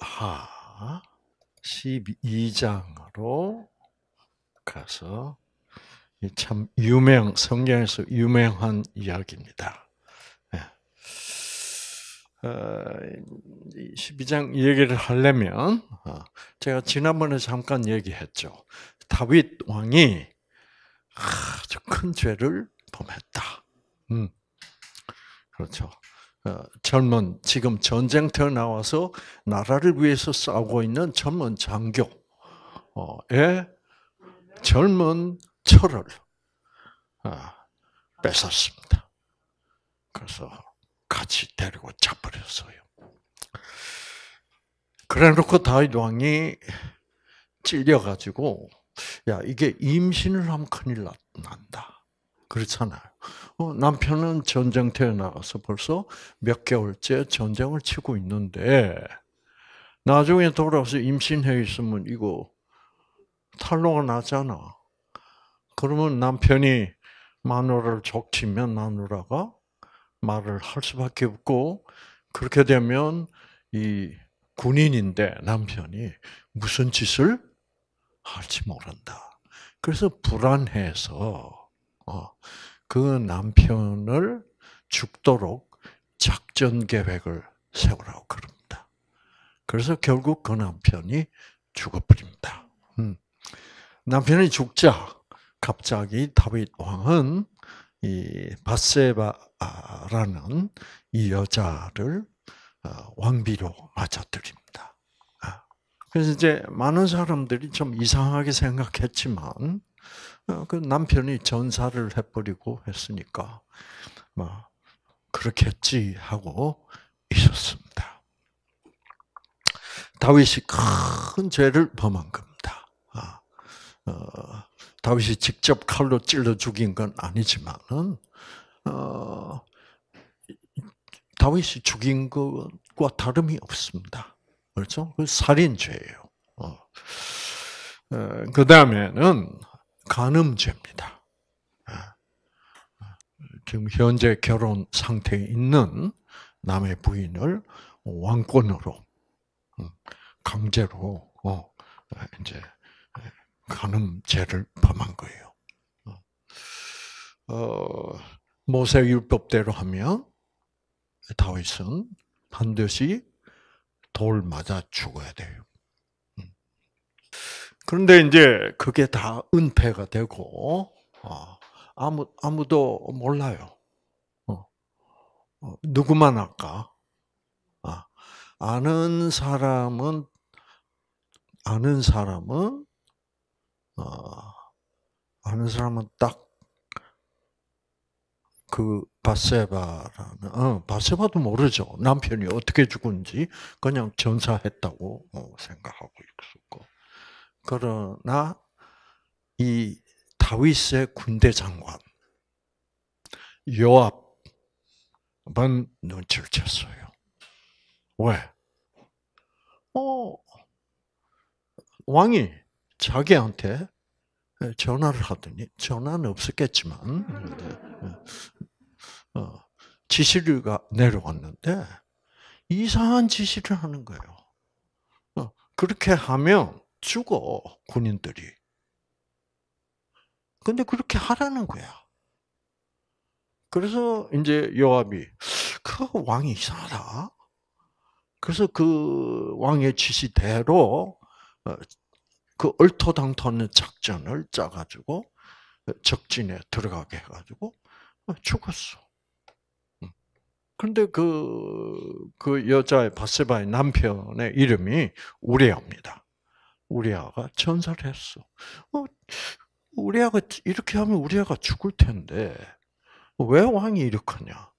하 12장으로 가서 참 유명 성경에서 유명한 이야기입니다. 12장 예. 어, 얘기를 하려면 어, 제가 지난번에 잠깐 얘기했죠. 다윗 왕이 아주 큰 죄를 범했다. 음. 그렇죠. 젊은 어, 지금 전쟁터 나와서 나라를 위해서 싸우고 있는 젊은 장교의 어, 예? 젊은 철을 어, 뺏었습니다. 그래서 같이 데리고 잡으렸어요 그래놓고 다윗 왕이 찔려가지고 야 이게 임신을 하면 큰일 난다. 그렇잖아요. 어, 남편은 전쟁터에 나가서 벌써 몇 개월째 전쟁을 치고 있는데 나중에 돌아와서 임신해 있으면 이거 탈로가 나잖아. 그러면 남편이 마누라를 족치면 마누라가 말을 할 수밖에 없고 그렇게 되면 이 군인인데 남편이 무슨 짓을 할지 모른다. 그래서 불안해서 어, 그 남편을 죽도록 작전 계획을 세우라고 그럽니다. 그래서 결국 그 남편이 죽어버립니다. 음. 남편이 죽자 갑자기 다윗 왕은 이 바세바라는 이 여자를 어, 왕비로 맞아들입니다. 아, 그래서 이제 많은 사람들이 좀 이상하게 생각했지만 어, 그 남편이 전사를 해버리고 했으니까 막 뭐 그렇겠지 하고 있었습니다. 다윗이 큰 죄를 범한 겁니다. 아, 어, 다윗이 직접 칼로 찔러 죽인 건 아니지만은 어, 다윗이 죽인 것과 다름이 없습니다. 그렇죠? 그 살인죄예요. 어. 그 다음에는 간음죄입니다. 예. 지금 현재 결혼 상태에 있는 남의 부인을 왕권으로 음, 강제로 어, 이제 예, 간음죄를 범한 거예요. 어. 어, 모세 율법대로 하면 다윗은 반드시 돌 맞아 죽어야 돼요. 그런데 이제 그게 다 은폐가 되고 어, 아무 아무도 몰라요. 어, 어, 누구만 할까? 아, 아는 사람은 아는 사람은 아는 사람은 딱 그 바세바라는 어, 바세바도 모르죠 남편이 어떻게 죽은지 그냥 전사했다고 생각하고 있었고 그러나 이 다윗의 군대 장관 요압은 눈치를 챘어요. 왜? 어 왕이 자기한테 전화를 하더니 전화는 없었겠지만 어, 지시가 류 내려왔는데 이상한 지시를 하는 거예요. 어, 그렇게 하면 죽어 군인들이. 근데 그렇게 하라는 거야. 그래서 이제 요압이 그 왕이 이상하다. 그래서 그 왕의 지시대로 어, 그얼토당토는 작전을 짜가지고 어, 적진에 들어가게 해가지고 어, 죽었어. 그런데 음. 그, 그 여자의 바세바의 남편의 이름이 우레아입니다. 우리아가 전사를 했어. 어, 우리아가 이렇게 하면 우리아가 죽을 텐데 왜 왕이 이렇게 하냐?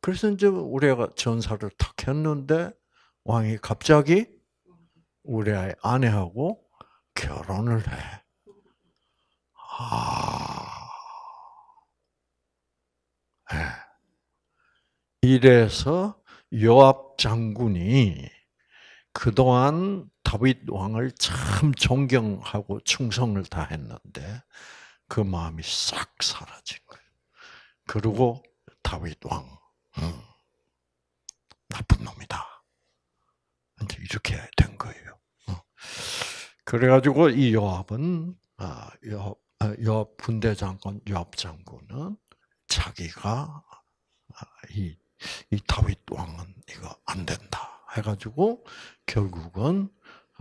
그래서 이제 우리아가 전사를 탁 했는데 왕이 갑자기 우리아의 아내하고 결혼을 해. 아, 네. 이래서 요압 장군이 그동안 다윗 왕을 참 존경하고 충성을 다했는데 그 마음이 싹 사라진 거예요. 그리고 다윗 왕 음, 나쁜 놈이다. 이렇게 된 거예요. 어. 그래가지고 이 요압은 아, 요압, 아, 요압 군대 장군 요압 장군은 자기가 아, 이, 이 다윗 왕은 이거 안 된다 해가지고 결국은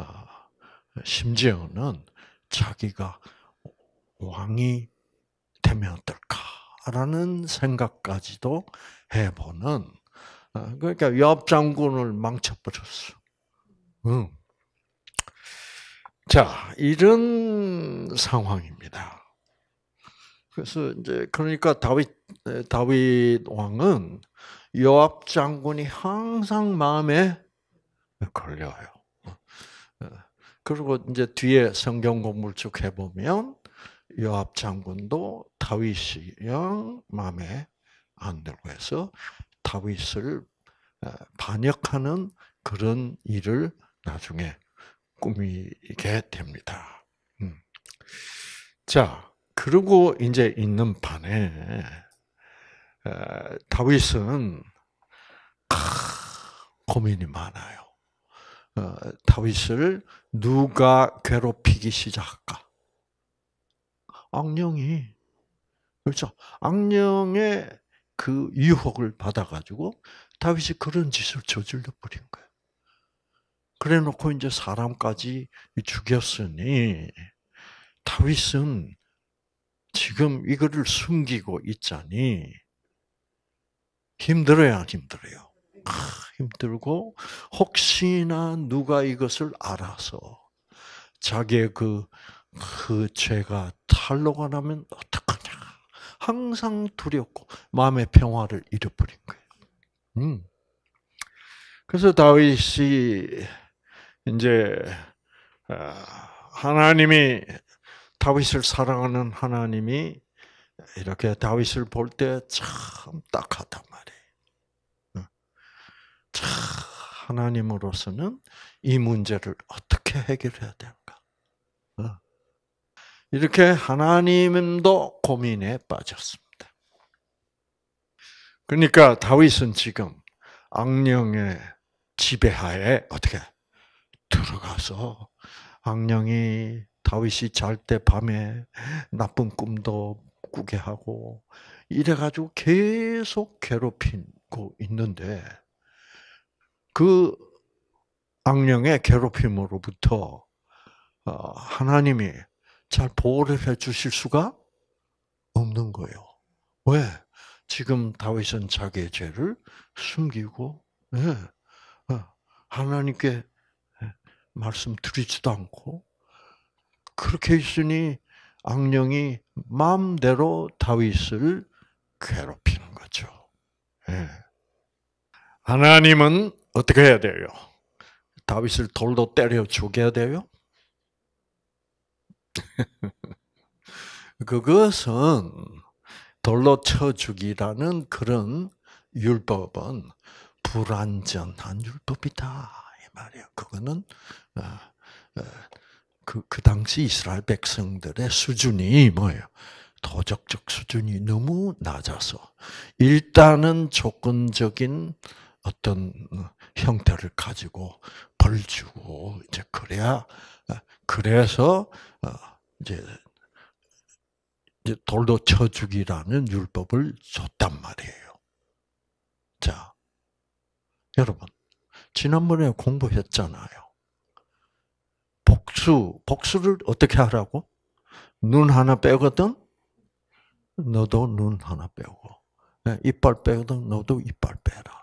아, 심지어는 자기가 왕이 되면 어떨까라는 생각까지도 해보는 아, 그러니까 요압 장군을 망쳐버렸어. 응. 자 이런 상황입니다. 그래서 이제 그러니까 다윗 다윗 왕은 요압 장군이 항상 마음에 걸려요. 그리고 이제 뒤에 성경 공부를 쭉 해보면 요압 장군도 다윗이 영 마음에 안 들고 해서 다윗을 어, 반역하는 그런 일을 나중에 꾸미게 됩니다. 음. 자, 그리고 이제 있는 반에 어, 다윗은 고민이 많아요. 어, 다윗을 누가 괴롭히기 시작할까? 악령이 그렇죠. 악령의 그 유혹을 받아가지고 다윗이 그런 짓을 저질러 버린 거예요. 그래놓고 이제 사람까지 죽였으니 다윗은 지금 이거를 숨기고 있자니 힘들어야 힘들어요. 아, 힘들고 혹시나 누가 이것을 알아서 자기의 그, 그 죄가 탈로가 나면 어떡하냐. 항상 두렵고 마음의 평화를 잃어버린 거예요. 음. 그래서 다윗이 이제 아, 하나님이 다윗을 사랑하는 하나님이 이렇게 다윗을 볼 때 참 딱하단 말이에요. 하나님으로서는 이 문제를 어떻게 해결해야 되는가. 어. 이렇게 하나님도 고민에 빠졌습니다. 그러니까 다윗은 지금 악령의 지배하에 어떻게 들어가서 악령이 다윗이 잘 때 밤에 나쁜 꿈도 꾸게 하고 이래가지고 계속 괴롭히고 있는데 그 악령의 괴롭힘으로부터 어, 하나님이 잘 보호를 해 주실 수가 없는 거예요. 왜? 지금 다윗은 자기의 죄를 숨기고 예, 어, 하나님께 예, 말씀드리지도 않고 그렇게 있으니 악령이 마음대로 다윗을 괴롭히는 거죠. 예. 하나님은 어떻게 해야 돼요? 다윗을 돌로 때려 죽여야 돼요? 그것은 돌로 쳐 죽이라는 그런 율법은 불완전한 율법이다. 말이에 그거는 어, 어, 그, 그 당시 이스라엘 백성들의 수준이 뭐예요? 도덕적 수준이 너무 낮아서 일단은 조건적인 어떤 형태를 가지고 벌 주고 이제 그래야 어, 그래서 어, 이제 돌도 쳐 죽이라는 율법을 줬단 말이에요. 자, 여러분 지난번에 공부했잖아요. 복수 복수를 어떻게 하라고? 눈 하나 빼거든. 너도 눈 하나 빼고 네, 이빨 빼거든. 너도 이빨 빼라.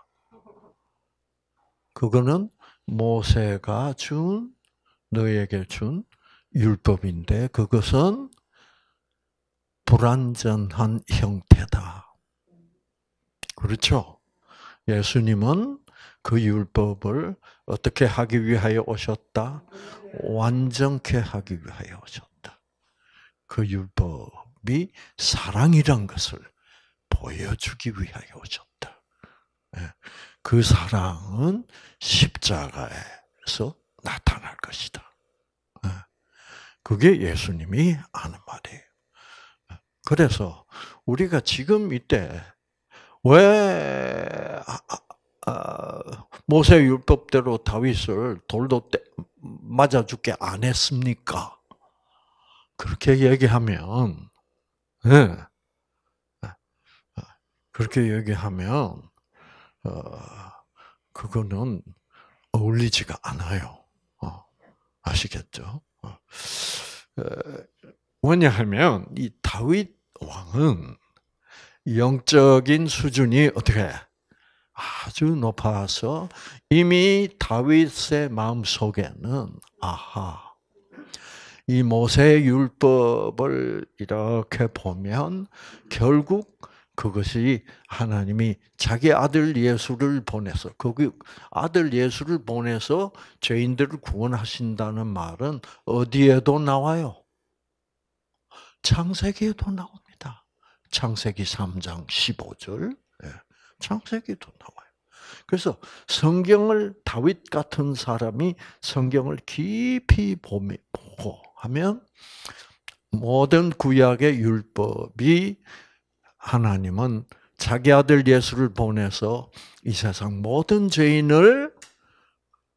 그거는 모세가 준 너에게 준 율법인데 그것은 불완전한 형태다. 그렇죠? 예수님은 그 율법을 어떻게 하기 위하여 오셨다? 완전케 하기 위하여 오셨다. 그 율법이 사랑이란 것을 보여주기 위하여 오셨다. 예. 그 사랑은 십자가에서 나타날 것이다. 예. 그게 예수님이 하는 말이에요. 예. 그래서 우리가 지금 이때 왜 아, 아, 아, 모세 율법대로 다윗을 돌도 맞아 죽게 안 했습니까? 그렇게 얘기하면 예. 그렇게 얘기하면 어, 그거는 어울리지가 않아요. 어, 아시겠죠? 어, 왜냐하면 이 다윗 왕은 영적인 수준이 어떻게 아주 높아서 이미 다윗의 마음 속에는 아하 이 모세 율법을 이렇게 보면 결국 그것이 하나님이 자기 아들 예수를 보내서 거기 아들 예수를 보내서 죄인들을 구원하신다는 말은 어디에도 나와요. 창세기에도 나옵니다. 창세기 3장 15절. 예, 창세기도 나와요. 그래서 성경을 다윗 같은 사람이 성경을 깊이 보고 하면 모든 구약의 율법이 하나님은 자기 아들 예수를 보내서 이 세상 모든 죄인을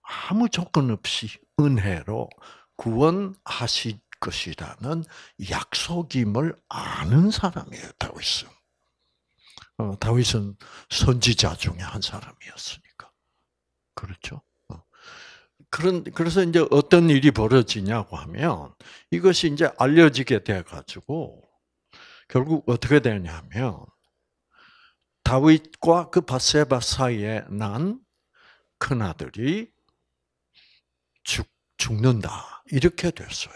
아무 조건 없이 은혜로 구원하실 것이라는 약속임을 아는 사람이에요, 다윗은. 어, 다윗은 선지자 중에 한 사람이었으니까. 그렇죠? 어. 그런, 그래서 이제 어떤 일이 벌어지냐고 하면 이것이 이제 알려지게 돼가지고 결국 어떻게 되냐면 다윗과 그 바세바 사이에 난 큰아들이 죽, 죽는다. 이렇게 됐어요.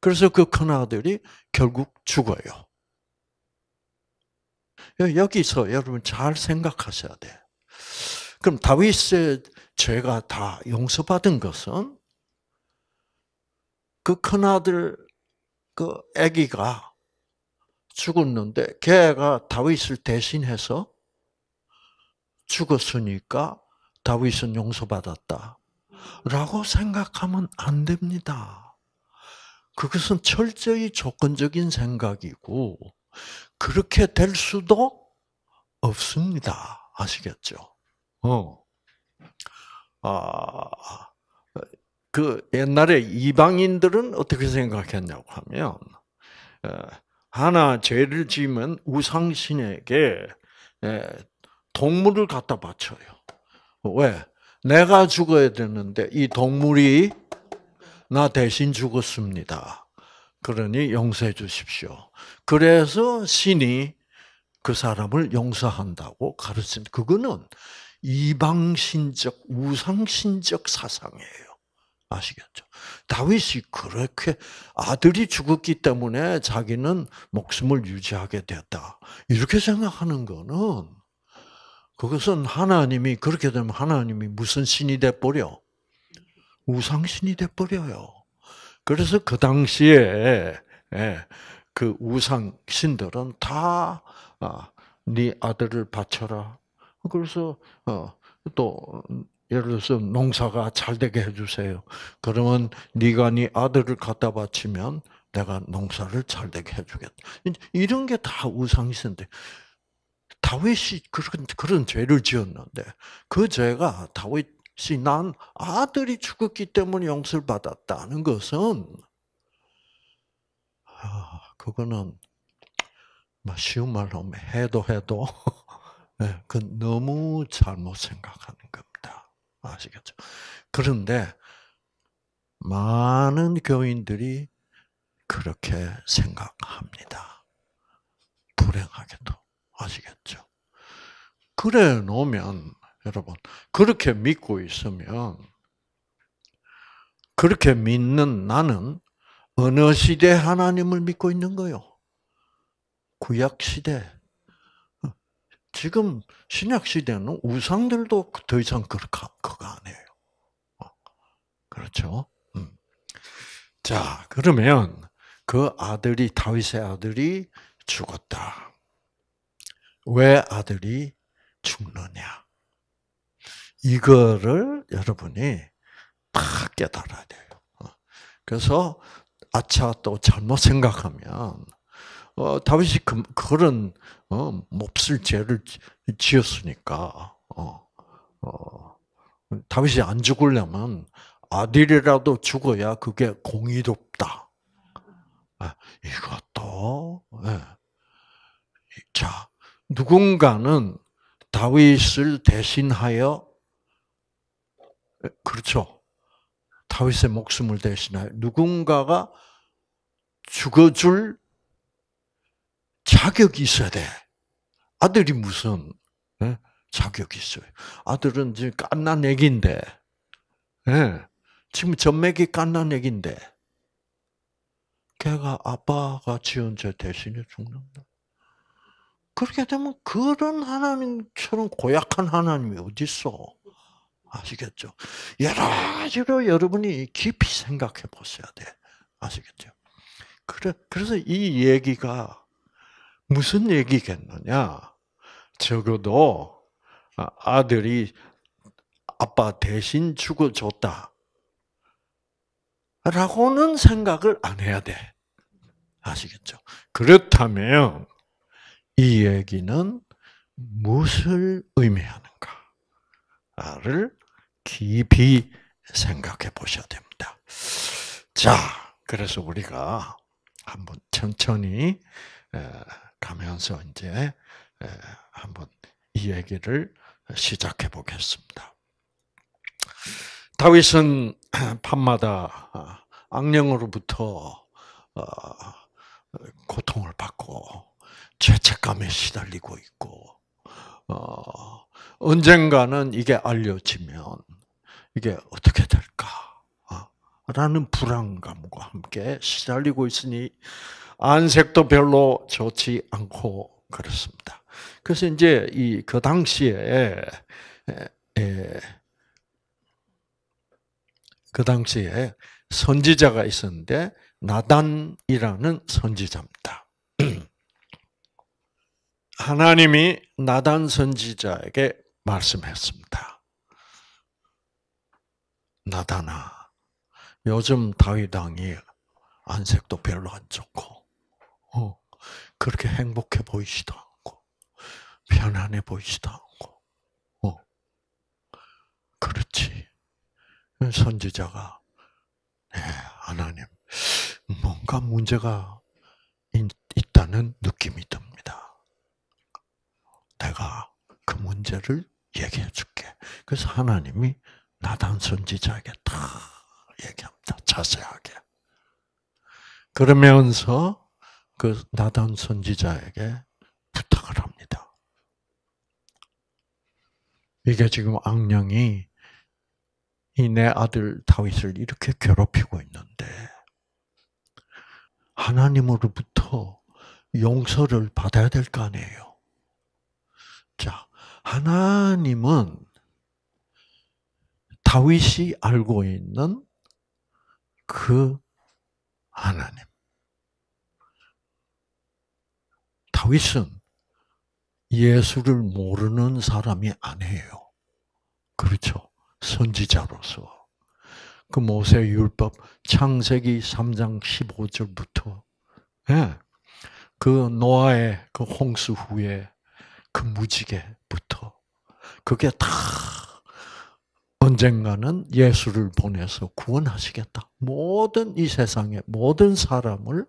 그래서 그 큰아들이 결국 죽어요. 예, 여기서 여러분 잘 생각하셔야 돼. 그럼 다윗의 죄가 다 용서받은 것은 그 큰아들 그 아기가 죽었는데 걔가 다윗을 대신해서 죽었으니까 다윗은 용서받았다. 라고 생각하면 안 됩니다. 그것은 철저히 조건적인 생각이고, 그렇게 될 수도 없습니다. 아시겠죠? 어. 아, 그 옛날에 이방인들은 어떻게 생각했냐고 하면 어, 하나 죄를 지으면 우상신에게 예, 동물을 갖다 바쳐요. 왜? 내가 죽어야 되는데 이 동물이 나 대신 죽었습니다. 그러니 용서해 주십시오. 그래서 신이 그 사람을 용서한다고 가르친 그거는 이방신적 우상신적 사상이에요. 아시겠죠? 다윗이 그렇게 아들이 죽었기 때문에 자기는 목숨을 유지하게 됐다. 이렇게 생각하는 거는 그것은 하나님이 그렇게 되면 하나님이 무슨 신이 돼 버려? 우상신이 돼 버려요. 그래서 그 당시에 예, 그 우상신들은 다 네 아, 아들을 바쳐라. 그래서 어, 또 예를 들어서 농사가 잘 되게 해주세요. 그러면 네가 네 아들을 갖다 바치면 내가 농사를 잘 되게 해주겠다. 이런 게 다 우상이 있데 다윗이 그런 그런 죄를 지었는데 그 죄가 다윗이 난 아들이 죽었기 때문에 용서를 받았다는 것은 아, 그거는 뭐 쉬운 말로 하면 해도 해도 그 너무 잘못 생각하는 겁니다. 아시겠죠? 그런데 많은 교인들이 그렇게 생각합니다. 불행하게도. 아시겠죠? 그래 놓으면, 여러분, 그렇게 믿고 있으면, 그렇게 믿는 나는 어느 시대 하나님을 믿고 있는 거요? 구약 시대. 지금 신약 시대는 우상들도 더 이상 그렇가 그가 안 해요. 어, 그렇죠? 음. 자 그러면 그 아들이 다윗의 아들이 죽었다. 왜 아들이 죽느냐? 이거를 여러분이 딱 깨달아야 돼요. 어. 그래서 아차 또 잘못 생각하면 어, 다윗이 그, 그런 어, 몹쓸 죄를 지었으니까 어, 어, 다윗이 안 죽으려면 아들이라도 죽어야 그게 공의롭다. 아, 이것도 네. 자 누군가는 다윗을 대신하여 예, 그렇죠. 다윗의 목숨을 대신하여 누군가가 죽어줄 자격이 있어야 돼. 아들이 무슨 네? 자격이 있어요. 아들은 지금 깐 난 애기인데, 네. 지금 전맥이 깐 난 애기인데, 걔가 아빠가 지은 죄 대신에 죽는다. 그렇게 되면 그런 하나님처럼 고약한 하나님이 어디 있어? 아시겠죠? 여러 가지로 여러분이 깊이 생각해 보셔야 돼. 아시겠죠? 그래, 그래서 이 얘기가 무슨 얘기겠느냐? 적어도 아, 아들이 아빠 대신 죽어줬다. 라고는 생각을 안 해야 돼. 아시겠죠? 그렇다면 이 얘기는 무엇을 의미하는가를 깊이 생각해 보셔야 됩니다. 자, 그래서 우리가 한번 천천히 가면서 이제 한번 이 얘기를 시작해 보겠습니다. 다윗은 밤마다 아, 악령으로부터 어, 고통을 받고 죄책감에 시달리고 있고 어, 언젠가는 이게 알려지면 이게 어떻게 될까? 아, 라는 불안감과 함께 시달리고 있으니 안색도 별로 좋지 않고 그렇습니다. 그래서 이제 이 그 당시에 에, 그 당시에 선지자가 있었는데 나단이라는 선지자입니다. 하나님이 나단 선지자에게 말씀했습니다. 나단아, 요즘 다윗 왕이 안색도 별로 안 좋고 그렇게 행복해 보이지도 않고, 편안해 보이지도 않고, 어, 그렇지. 선지자가, 네, 하나님, 뭔가 문제가 있다는 느낌이 듭니다. 내가 그 문제를 얘기해 줄게. 그래서 하나님이 나단 선지자에게 다 얘기합니다. 자세하게. 그러면서 그 나단 선지자에게 부탁을 합니다. 이게 지금 악령이 이내 아들 다윗을 이렇게 괴롭히고 있는데 하나님으로부터 용서를 받아야 될거 아니에요. 자, 하나님은 다윗이 알고 있는 그 하나님. 다윗은 예수를 모르는 사람이 아니에요. 그렇죠. 선지자로서. 그 모세 율법 창세기 3장 15절부터 예. 그 노아의 그 홍수 후에 그 무지개부터 그게 다 언젠가는 예수를 보내서 구원하시겠다. 모든 이 세상의 모든 사람을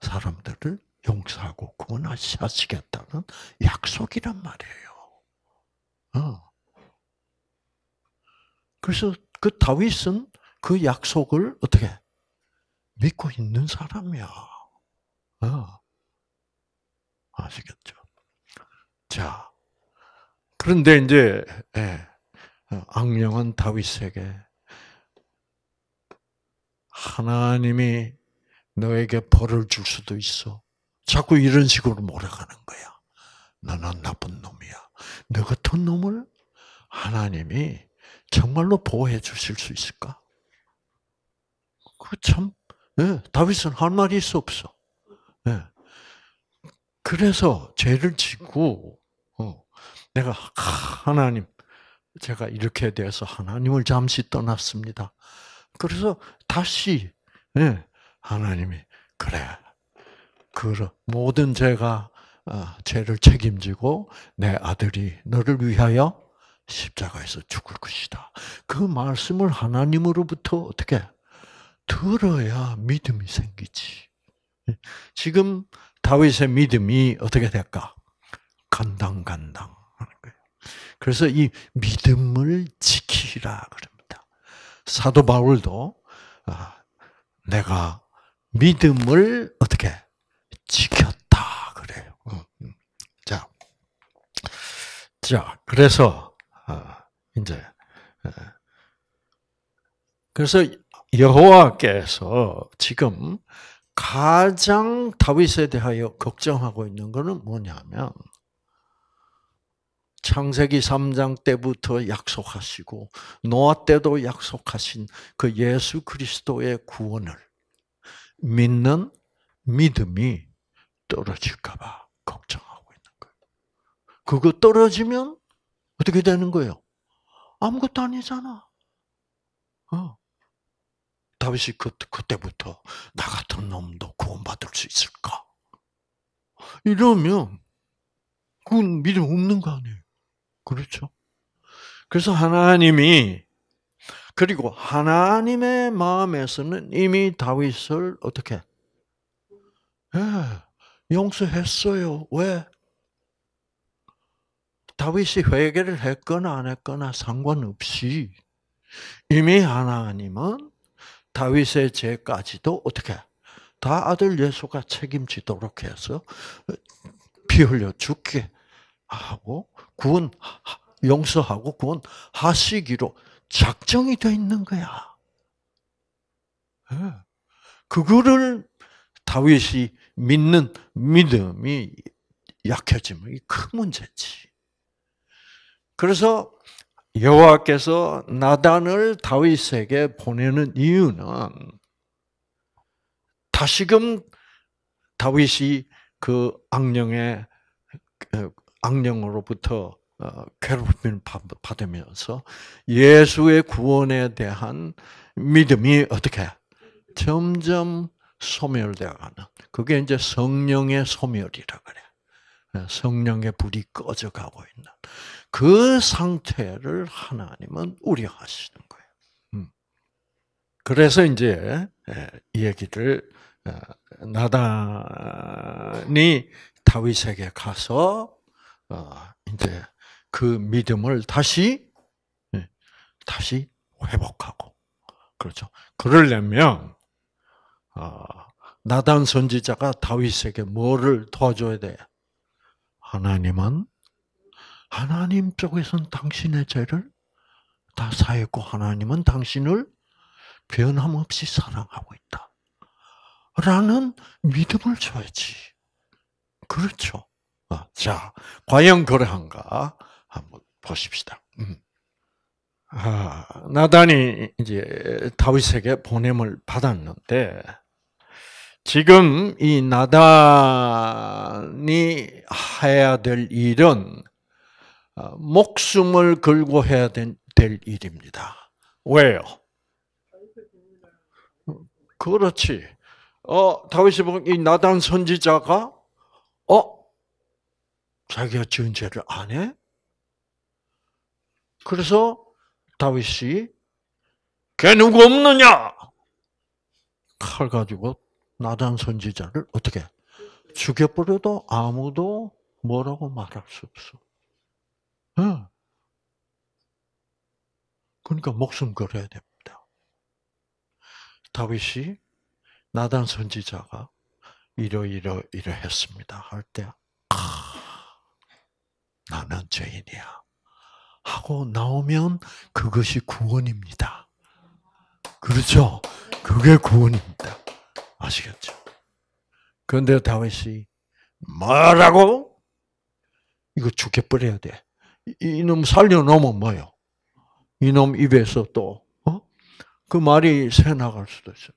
사람들을 용서하고 구원하시겠다는 약속이란 말이에요. 어. 그래서 그 다윗은 그 약속을 어떻게 믿고 있는 사람이야. 어. 아시겠죠? 자, 그런데 이제 예, 어, 악령은 다윗에게 하나님이 너에게 벌을 줄 수도 있어. 자꾸 이런 식으로 몰아가는 거야. 너는 나쁜 놈이야. 너 같은 놈을 하나님이 정말로 보호해 주실 수 있을까? 그 참, 예, 다윗은 할 말이 있어 없어. 예. 그래서 죄를 짓고, 어, 내가, 하나님, 제가 이렇게 돼서 하나님을 잠시 떠났습니다. 그래서 다시, 예, 하나님이, 그래, 그 모든 죄가 어, 죄를 책임지고 내 아들이 너를 위하여 십자가에서 죽을 것이다. 그 말씀을 하나님으로부터 어떻게 들어야 믿음이 생기지. 예? 지금 다윗의 믿음이 어떻게 될까? 간당간당 하는 거예요. 그래서 이 믿음을 지키라 그럽니다. 사도 바울도 아, 내가 믿음을 어떻게 지켰다 그래요. 어, 음. 자, 자 그래서 어, 이제 어. 그래서 여호와께서 지금 가장 다윗에 대하여 걱정하고 있는 것은 뭐냐면 창세기 3장 때부터 약속하시고 노아 때도 약속하신 그 예수 그리스도의 구원을 믿는 믿음이 떨어질까봐 걱정하고 있는 거예요. 그거 떨어지면 어떻게 되는 거예요? 아무것도 아니잖아. 어. 다윗이 그, 그때부터 나 같은 놈도 구원받을 수 있을까? 이러면 그건 믿음 없는 거 아니에요. 그렇죠? 그래서 하나님이 그리고 하나님의 마음에서는 이미 다윗을 어떻게 예, 용서했어요. 왜? 다윗이 회개를 했거나 안 했거나 상관없이 이미 하나님은 다윗의 죄까지도 어떻게 다 아들 예수가 책임지도록 해서 피 흘려 죽게 하고 구원 용서하고 구원하시기로 작정이 돼 있는 거야. 예. 그거를 다윗이 믿는 믿음이 약해지면 큰 문제지. 그래서 여호와께서 나단을 다윗에게 보내는 이유는 다시금 다윗이 그 악령의 그 악령으로부터 어, 괴롭힘을 받으면서 예수의 구원에 대한 믿음이 어떻게 점점 소멸되어가는 그게 이제 성령의 소멸이라 그래. 예, 성령의 불이 꺼져가고 있는 그 상태를 하나님은 우려하시는 거예요. 음. 그래서 이제 예, 이 얘기를 어, 나단이 다윗에게 가서 어, 이제 그 믿음을 다시 예, 다시 회복하고 그렇죠. 그러려면 아, 나단 선지자가 다윗에게 뭐를 도와줘야 돼? 하나님은 하나님 쪽에선 당신의 죄를 다 사했고 하나님은 당신을 변함없이 사랑하고 있다. 라는 믿음을 줘야지. 그렇죠. 아, 자, 과연 그러한가 한번 보십시다. 음. 아, 나단이 이제 다윗에게 보냄을 받았는데 지금 이 나단이 해야 될 일은 어, 목숨을 걸고 해야 될 일입니다. 왜요? 그렇지. 어, 다윗이 보이 나단 선지자가 어 자기가 지은 죄를 안 해? 그래서 다윗이 걔 누구 없느냐? 칼 가지고 나단 선지자를 어떻게 죽여버려도 아무도 뭐라고 말할 수 없어. 그러니까 목숨 걸어야 됩니다. 다윗이 나단 선지자가 이러이러 이러했습니다 할 때, 아, 나는 죄인이야. 하고 나오면 그것이 구원입니다. 그렇죠? 그게 구원입니다. 아시겠죠? 그런데 다윗이 말하고 이거 죽여버려야 돼. 이놈 살려놓으면 뭐요? 이놈 입에서 또, 어? 그 말이 새 나갈 수도 있어.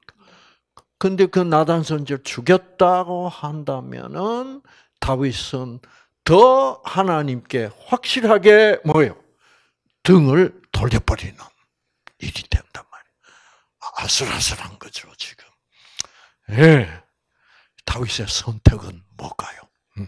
근데 그 나단 선지를 죽였다고 한다면은 다윗은 더 하나님께 확실하게 뭐요 등을 돌려버리는 일이 된단 말이에요. 아슬아슬한 거죠, 지금. 예. 다윗의 선택은 뭘까요? 음.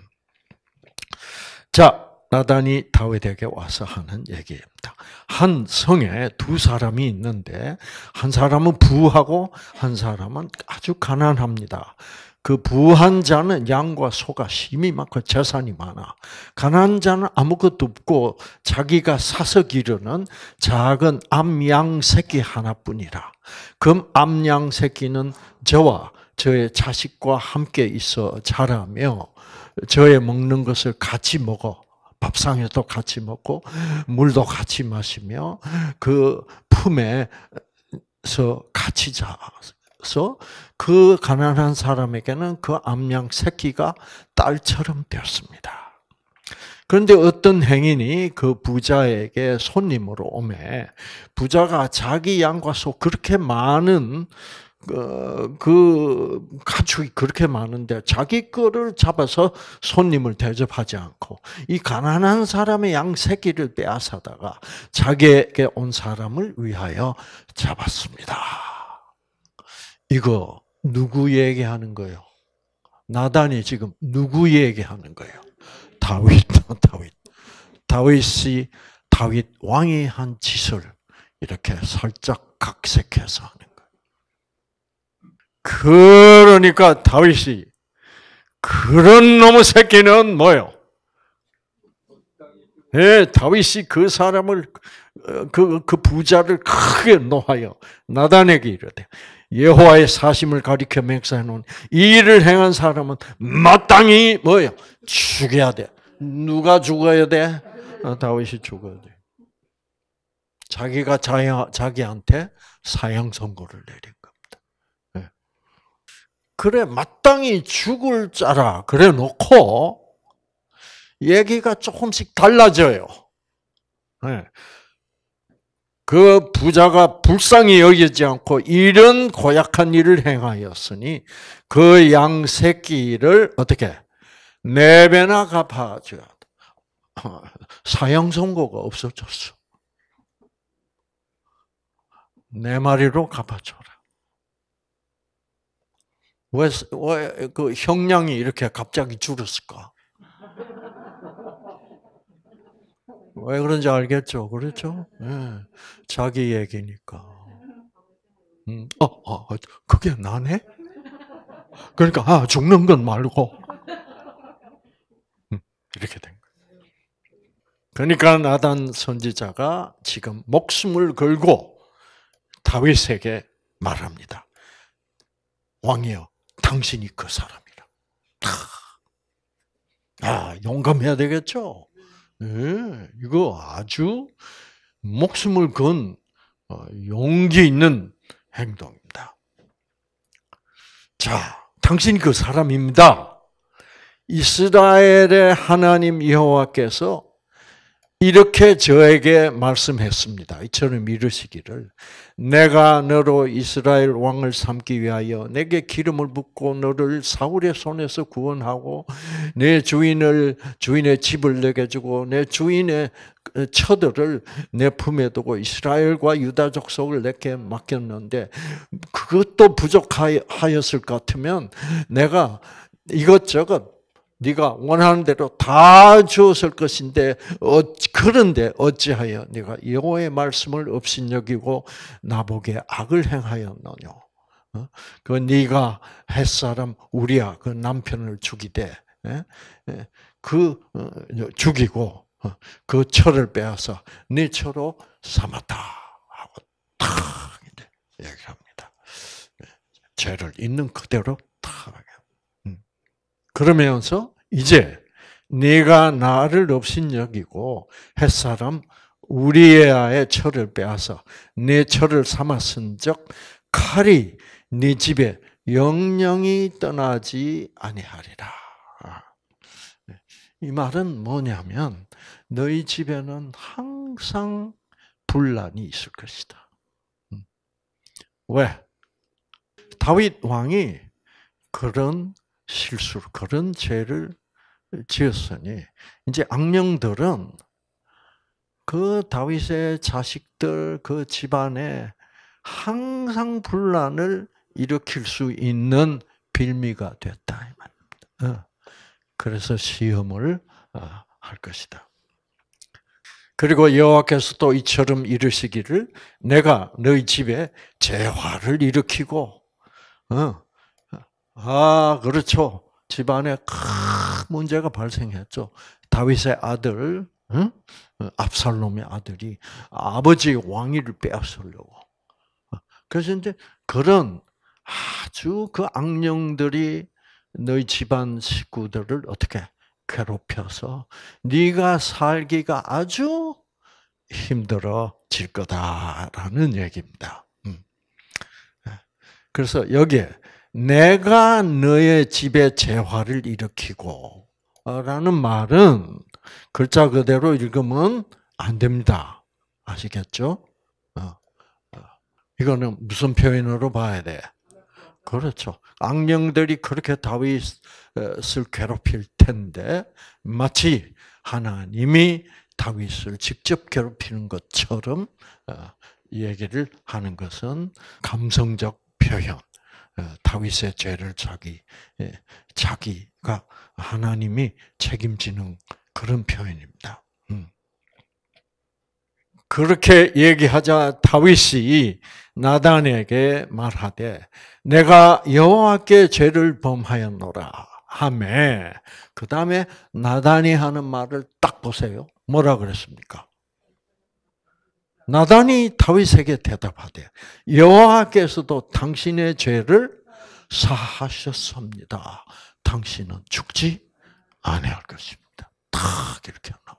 자, 나단이 다윗에게 와서 하는 얘기입니다. 한 성에 두 사람이 있는데 한 사람은 부하고 한 사람은 아주 가난합니다. 그 부한 자는 양과 소가 심이 많고 재산이 많아. 가난 자는 아무것도 없고 자기가 사서 기르는 작은 암양 새끼 하나뿐이라. 그 암양 새끼는 저와 저의 자식과 함께 있어 자라며 저의 먹는 것을 같이 먹어. 밥상에도 같이 먹고 물도 같이 마시며 그 품에서 같이 자서 그 가난한 사람에게는 그 암양 새끼가 딸처럼 되었습니다. 그런데 어떤 행인이 그 부자에게 손님으로 오매 부자가 자기 양과 소 그렇게 많은 어, 그, 가축이 그렇게 많은데 자기 거를 잡아서 손님을 대접하지 않고 이 가난한 사람의 양 새끼를 빼앗아다가 자기에게 온 사람을 위하여 잡았습니다. 이거 누구에게 하는 거예요? 나단이 지금 누구에게 하는 거예요? 다윗, 다윗. 다윗이 다윗 왕이 한 짓을 이렇게 살짝 각색해서 하는 그러니까 다윗이 그런 놈의 새끼는 뭐요? 예, 다윗이 그 사람을 어, 그, 그 부자를 크게 노하여 나단에게 이르되 예호와의 사심을 가리켜 맹세해 놓 일을 행한 사람은 마땅히 뭐요 죽여야 돼. 누가 죽어야 돼? 아, 다윗이 죽어야 돼. 자기가 자 자기한테 사형 선고를 내린 그래 마땅히 죽을 자라 그래 놓고 얘기가 조금씩 달라져요. 네. 그 부자가 불쌍히 여기지 않고 이런 고약한 일을 행하였으니 그 양 새끼를 어떻게 네 배나 갚아줘야 사형 선고가 없어졌어. 내 말이로 갚아줘 왜, 왜그 형량이 이렇게 갑자기 줄었을까? 왜 그런지 알겠죠? 그렇죠? 네. 자기 얘기니까. 음, 어, 어, 어, 그게 나네? 그러니까, 아, 죽는 건 말고. 음, 이렇게 된 거예요. 그러니까 나단 선지자가 지금 목숨을 걸고 다윗에게 말합니다. 왕이여, 당신이 그 사람이라. 아, 용감해야 되겠죠? 네, 이거 아주 목숨을 건 어, 용기 있는 행동입니다. 자, 당신이 그 사람입니다. 이스라엘의 하나님 여호와께서 이렇게 저에게 말씀했습니다. 이처럼 이르시기를 내가 너로 이스라엘 왕을 삼기 위하여 내게 기름을 붓고 너를 사울의 손에서 구원하고 내 주인을 주인의 집을 내게 주고 내 주인의 처들을 내 품에 두고 이스라엘과 유다 족속을 내게 맡겼는데 그것도 부족하였을 것 같으면 내가 이것저것 네가 원하는 대로 다 주었을 것인데 어 그런데 어찌하여 네가 여호와의 말씀을 없신여기고 나보게 악을 행하였느냐? 어? 그 네가 햇사람 우리야 그 남편을 죽이되 예? 예? 그 어, 죽이고 어, 그 철을 빼앗아 네 철로 삼았다 하고 탁 얘기합니다. 예? 죄를 있는 그대로 탁 그러면서 이제 네가 나를 없인 여기고 햇사람 우리아의 철을 빼앗아 네 철을 삼았은적 칼이 네 집에 영영이 떠나지 아니하리라. 네, 이 말은 뭐냐면 너희 집에는 항상 분란이 있을 것이다. 음. 왜? 다윗 왕이 그런 실수로 그런 죄를 지었으니 이제 악령들은 그 다윗의 자식들 그 집안에 항상 분란을 일으킬 수 있는 빌미가 됐다 이 말입니다. 어. 그래서 시험을 어, 할 것이다. 그리고 여호와께서 또 이처럼 이르시기를 내가 너희 집에 재화를 일으키고 어, 아, 그렇죠. 집안에 큰 문제가 발생했죠. 다윗의 아들, 응? 압살롬의 아들이 아버지 왕위를 빼앗으려고. 그래서 이제 그런 아주 그 악령들이 너희 집안 식구들을 어떻게 괴롭혀서 네가 살기가 아주 힘들어질 거다라는 얘기입니다. 음. 예. 그래서 여기에 내가 너의 집에 재화를 일으키고 라는 말은 글자 그대로 읽으면 안 됩니다. 아시겠죠? 어, 어. 이거는 무슨 표현으로 봐야 돼? 그렇죠. 악령들이 그렇게 다윗을 괴롭힐 텐데 마치 하나님이 다윗을 직접 괴롭히는 것처럼 어, 얘기를 하는 것은 감성적 표현. 어, 다윗의 죄를 자기 예, 자기가 하나님이 책임지는 그런 표현입니다. 음. 그렇게 얘기하자 다윗이 나단에게 말하되 내가 여호와께 죄를 범하였노라 하매 그 다음에 나단이 하는 말을 딱 보세요. 뭐라 그랬습니까? 나단이 다윗에게 대답하되 여호와께서도 당신의 죄를 사하셨습니다. 당신은 죽지 않을 것입니다. 딱 이렇게 나오.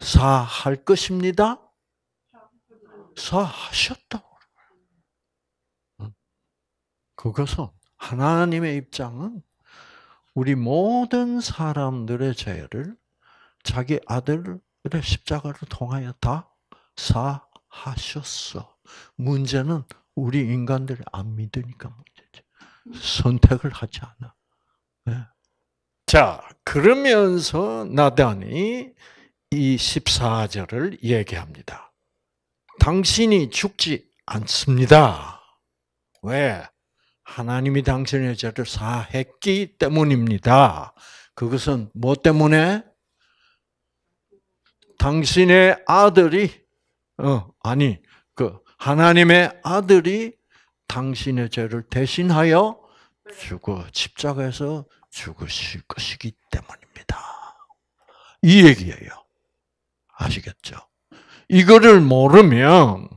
사할 것입니다. 사하셨다. 그것은 하나님의 입장은 우리 모든 사람들의 죄를 자기 아들의 십자가를 통하여 다 사하셨어 문제는 우리 인간들이 안 믿으니까 문제죠. 음. 선택을 하지 않아. 네. 자, 그러면서 나단이 이 14절을 얘기합니다. 당신이 죽지 않습니다. 왜? 하나님이 당신의 죄를 사했기 때문입니다. 그것은 뭐 때문에? 당신의 아들이 어, 아니, 그, 하나님의 아들이 당신의 죄를 대신하여 죽어, 네. 십자가에서 죽으실 것이기 때문입니다. 이 얘기예요. 아시겠죠? 이거를 모르면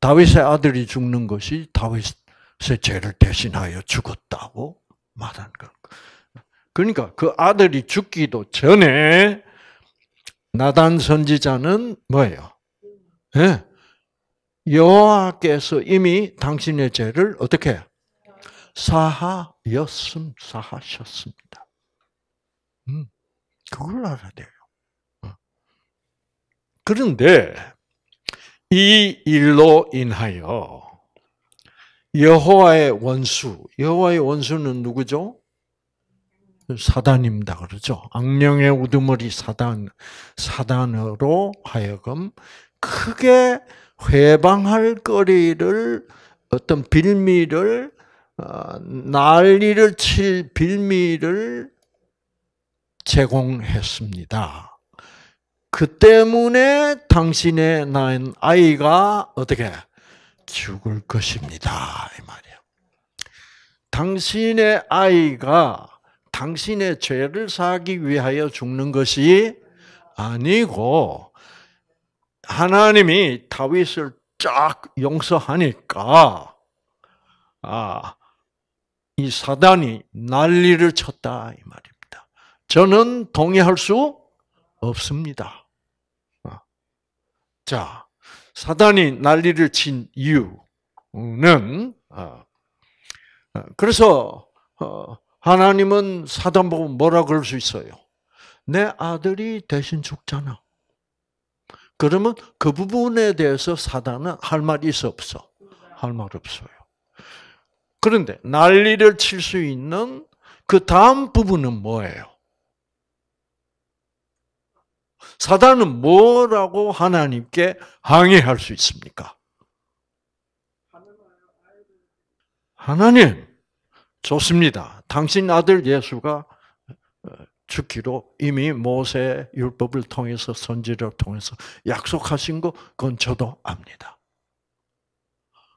다윗의 아들이 죽는 것이 다윗의 죄를 대신하여 죽었다고 말한 거. 그러니까 그 아들이 죽기도 전에 나단 선지자는 뭐예요? 예. 여호와께서 이미 당신의 죄를 어떻게 사하였음 사하셨습니다. 음, 그걸 알아야 돼요. 어. 그런데 이 일로 인하여 여호와의 원수, 여호와의 원수는 누구죠? 사단입니다. 그러죠. 악령의 우두머리 사단, 사단으로 하여금 크게 회방할 거리를 어떤 빌미를 어, 난리를 칠 빌미를 제공했습니다. 그 때문에 당신의 낳은 아이가 어떻게 죽을 것입니다. 이 말이에요. 당신의 아이가 당신의 죄를 사하기 위하여 죽는 것이 아니고 하나님이 다윗을 쫙 용서하니까 아, 이 사단이 난리를 쳤다 이 말입니다. 저는 동의할 수 없습니다. 아, 자, 사단이 난리를 친 이유는 아, 아, 그래서 어, 하나님은 사단 보고 뭐라 그럴 수 있어요? 내 아들이 대신 죽잖아. 그러면 그 부분에 대해서 사단은 할 말이 있어 없어? 할 말 없어요. 그런데 난리를 칠 수 있는 그 다음 부분은 뭐예요? 사단은 뭐라고 하나님께 항의할 수 있습니까? 하나님, 좋습니다. 당신 아들 예수가 어, 죽기로 이미 모세 율법을 통해서 선지를 통해서 약속하신 거 그건 저도 압니다.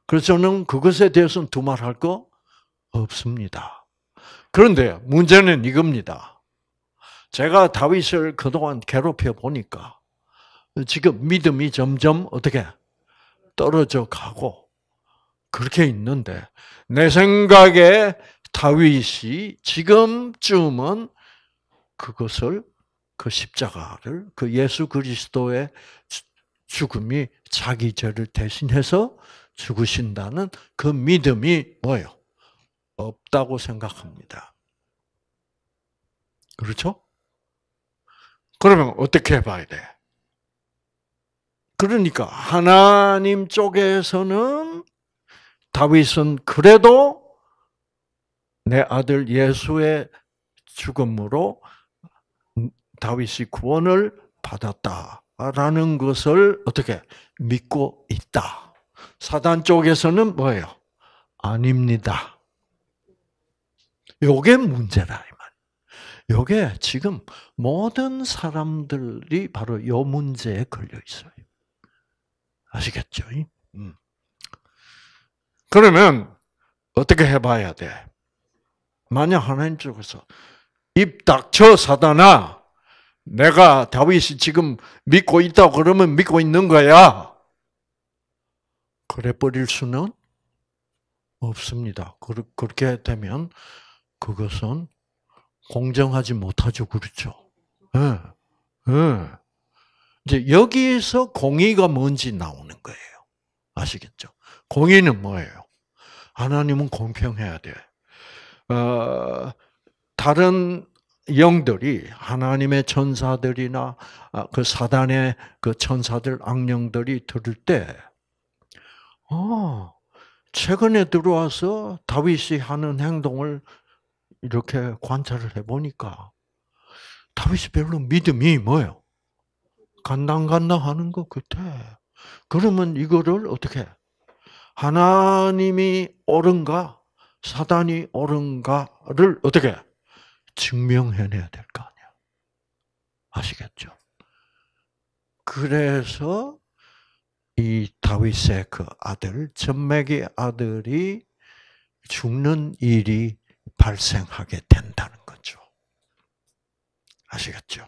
그래서 저는 그것에 대해서는 두 말 할 거 없습니다. 그런데 문제는 이겁니다. 제가 다윗을 그동안 괴롭혀 보니까 지금 믿음이 점점 어떻게 떨어져 가고 그렇게 있는데 내 생각에 다윗이 지금쯤은 그것을 그 십자가를 그 예수 그리스도의 죽음이 자기 죄를 대신해서 죽으신다는 그 믿음이 뭐예요? 없다고 생각합니다. 그렇죠? 그러면 어떻게 해봐야 돼? 그러니까 하나님 쪽에서는 다윗은 그래도 내 아들 예수의 죽음으로 다윗이 구원을 받았다라는 것을 어떻게 믿고 있다. 사단 쪽에서는 뭐예요? 아닙니다. 요게 문제라 요게 지금 모든 사람들이 바로 요 문제에 걸려 있어요. 아시겠죠? 음. 그러면 어떻게 해봐야 돼? 만약 하나님 쪽에서 입 닥쳐 사다나 내가 다윗이 지금 믿고 있다고 그러면 믿고 있는 거야. 그래 버릴 수는 없습니다. 그렇게 되면 그것은 공정하지 못하죠. 그렇죠. 예. 네. 이제 여기에서 공의가 뭔지 나오는 거예요. 아시겠죠? 공의는 뭐예요? 하나님은 공평해야 돼. 어, 다른 영들이 하나님의 천사들이나 아, 그 사단의 그 천사들 악령들이 들을 때, 어, 최근에 들어와서 다윗이 하는 행동을 이렇게 관찰을 해보니까 다윗이 별로 믿음이 뭐예요? 간당간당 하는 것 같아. 그러면 이거를 어떻게? 하나님이 옳은가? 사단이 옳은가를 어떻게 증명해내야 될 거 아니야. 아시겠죠? 그래서 이 다윗의 그 아들 전맥의 아들이 죽는 일이 발생하게 된다는 거죠. 아시겠죠?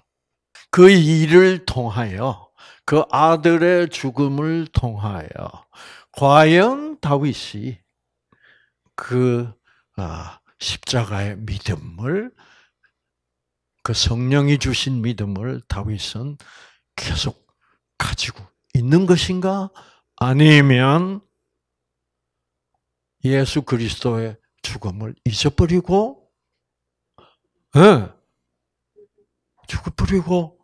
그 일을 통하여 그 아들의 죽음을 통하여 과연 다윗이 그 아, 십자가의 믿음을 그 성령이 주신 믿음을 다윗은 계속 가지고 있는 것인가? 아니면 예수 그리스도의 죽음을 잊어버리고, 네. 죽어버리고,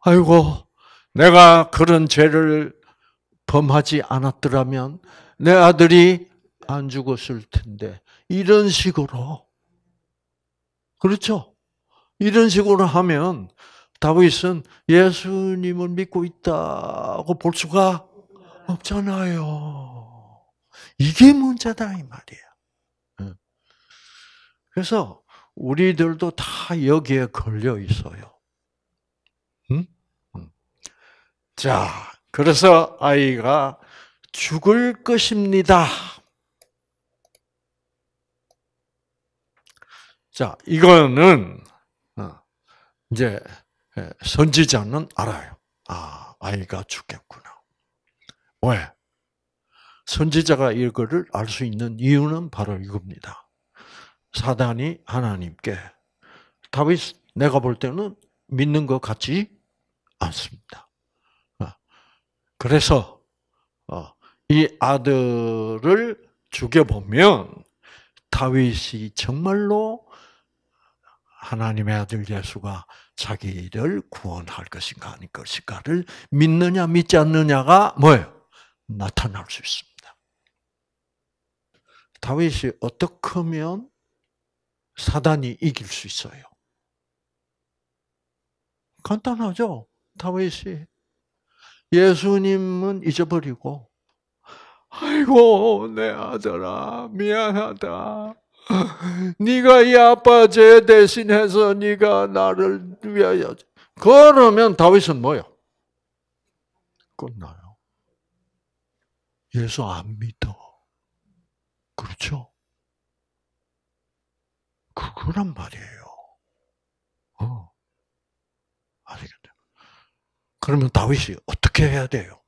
아이고, 내가 그런 죄를 범하지 않았더라면 내 아들이 안 죽었을 텐데. 이런 식으로. 그렇죠? 이런 식으로 하면 다윗은 예수님을 믿고 있다고 볼 수가 없잖아요. 이게 문제다, 이 말이에요. 예. 그래서 우리들도 다 여기에 걸려 있어요. 응? 자, 그래서 아이가 죽을 것입니다. 자, 이거는 어, 이제 예, 선지자는 알아요. 아, 아이가 죽겠구나. 왜? 선지자가 이거를 알 수 있는 이유는 바로 이겁니다. 사단이 하나님께 다윗 내가 볼 때는 믿는 것 같지 않습니다. 어, 그래서 어, 이 아들을 죽여보면 다윗이 정말로 하나님의 아들 예수가 자기를 구원할 것인가 아닐 것인가를 믿느냐 믿지 않느냐가 뭐예요? 나타날 수 있습니다. 다윗이 어떻게 하면 사단이 이길 수 있어요? 간단하죠. 다윗이 예수님은 잊어버리고 아이고 내 아들아 미안하다. 네가 이 아빠 죄 대신해서 네가 나를 위하여 그러면 다윗은 뭐요? 끝나요. 예수 안 믿어. 그렇죠? 그거란 말이에요. 어. 아시겠죠? 그러면 다윗이 어떻게 해야 돼요?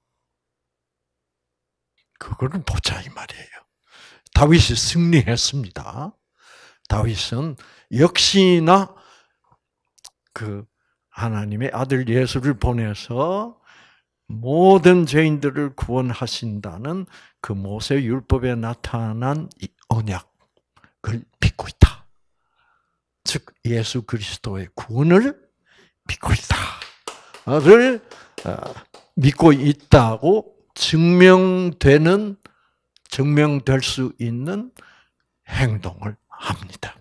그거는 보자 이 말이에요. 다윗이 승리했습니다. 다윗은 역시나 그 하나님의 아들 예수를 보내서 모든 죄인들을 구원하신다는 그 모세 율법에 나타난 언약을 믿고 있다. 즉 예수 그리스도의 구원을 믿고 있다를 어, 믿고 있다고 증명되는 증명될 수 있는 행동을 합니다.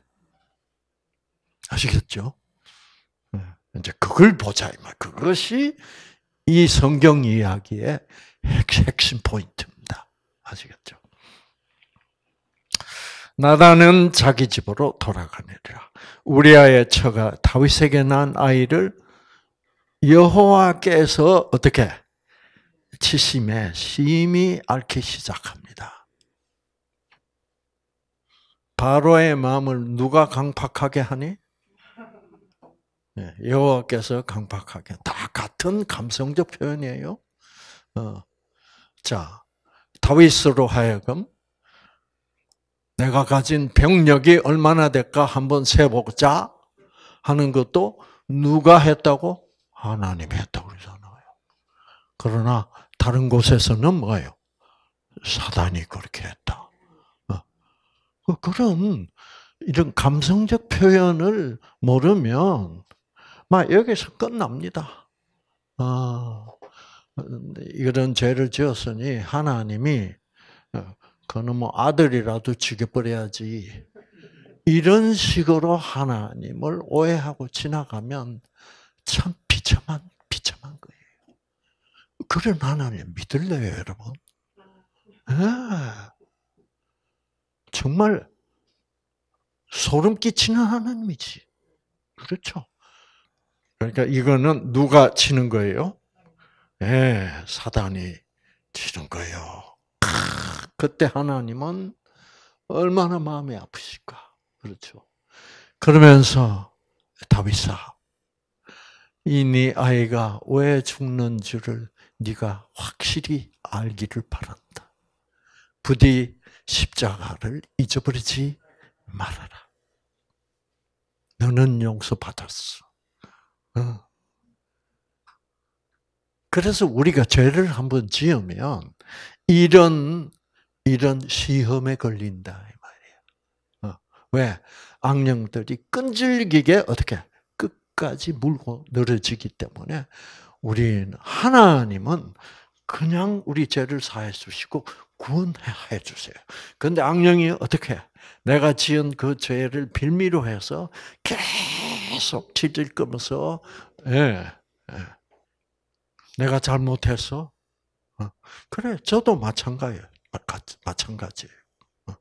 아시겠죠? 네. 이제 그걸 보자 이 말. 그것이 이 성경 이야기의 핵심 포인트입니다. 아시겠죠? 나단은 자기 집으로 돌아가니라. 우리아의 처가 다윗에게 난 아이를 여호와께서 어떻게 치심에 심히 앓기 시작합니다. 바로의 마음을 누가 강팍하게 하니? 예, 여호와께서 강팍하게. 다 같은 감성적 표현이에요. 어. 자, 다윗으로 하여금 내가 가진 병력이 얼마나 될까 한번 세보자 하는 것도 누가 했다고? 하나님이 했다고 그러잖아요. 그러나 다른 곳에서는 뭐예요? 사단이 그렇게 했다. 어, 그런 이런 감성적 표현을 모르면 막 여기서 끝납니다. 아, 어, 이런 죄를 지었으니 하나님이 어, 그는 뭐 아들이라도 죽여버려야지. 이런 식으로 하나님을 오해하고 지나가면 참 비참한 비참한 거예요. 그런 하나님 믿을래요, 여러분? 네. 정말 소름 끼치는 하나님이지. 그렇죠? 그러니까 이거는 누가 치는 거예요? 예, 사단이 치는 거예요. 크, 그때 하나님은 얼마나 마음이 아프실까. 그렇죠. 그러면서 다윗아, 이네 아이가 왜 죽는 줄을 네가 확실히 알기를 바란다. 부디 십자가를 잊어버리지 말아라. 너는 용서받았어. 어. 그래서 우리가 죄를 한번 지으면 이런 이런 시험에 걸린다 이말이에왜 어. 악령들이 끈질기게 어떻게 끝까지 물고 늘어지기 때문에 우리 하나님은 그냥 우리 죄를 사해 주시고 구원해 주세요. 근데 악령이 어떻게 내가 지은 그 죄를 빌미로 해서 계속 질질 끄면서 예, 예. 내가 잘못했어. 어? 그래, 저도 마찬가지예요. 마찬가지예요. 어?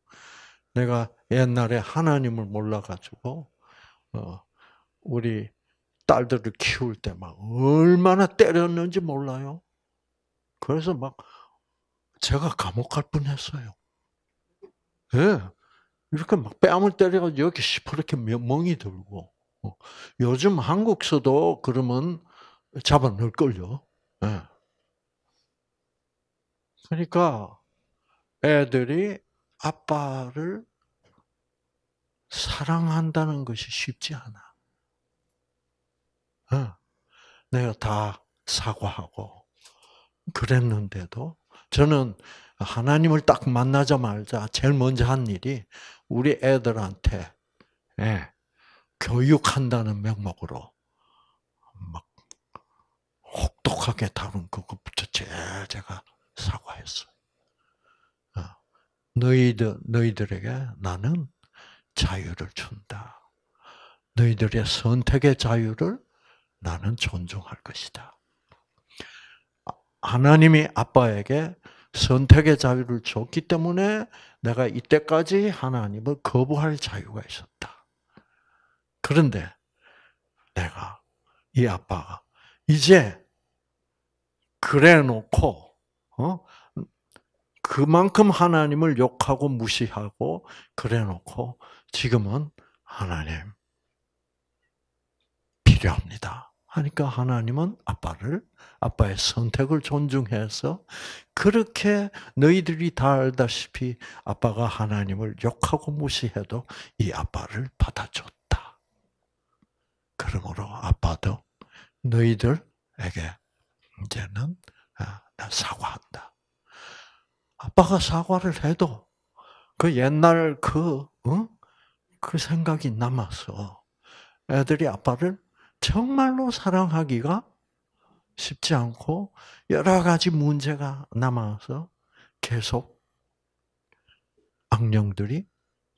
내가 옛날에 하나님을 몰라가지고 어, 우리 딸들을 키울 때 막 얼마나 때렸는지 몰라요. 그래서 막 제가 감옥 갈 뻔했어요. 예. 이렇게 막 뺨을 때려가지고 여기 시퍼렇게 멍이 들고. 어. 요즘 한국서도 그러면 잡아 넣을걸요. 예. 그러니까 애들이 아빠를 사랑한다는 것이 쉽지 않아. 어. 내가 다 사과하고 그랬는데도 저는 하나님을 딱 만나자마자 제일 먼저 한 일이 우리 애들한테 네. 교육한다는 명목으로 막 혹독하게 다룬 그것부터 제일 제가 사과했어요. 어, 너희들 너희들에게 나는 자유를 준다. 너희들의 선택의 자유를 나는 존중할 것이다. 하나님이 아빠에게 선택의 자유를 줬기 때문에 내가 이때까지 하나님을 거부할 자유가 있었다. 그런데 내가 이 아빠가 이제 그래 놓고 어? 그만큼 하나님을 욕하고 무시하고 그래 놓고 지금은 하나님 필요합니다. 하니까 하나님은 아빠를 아빠의 선택을 존중해서 그렇게 너희들이 다 알다시피 아빠가 하나님을 욕하고 무시해도 이 아빠를 받아줬다. 그러므로 아빠도 너희들에게 이제는 아, 사과한다. 아빠가 사과를 해도 그 옛날 그그 어? 그 생각이 남아서 애들이 아빠를 정말로 사랑하기가 쉽지 않고 여러 가지 문제가 남아서 계속 악령들이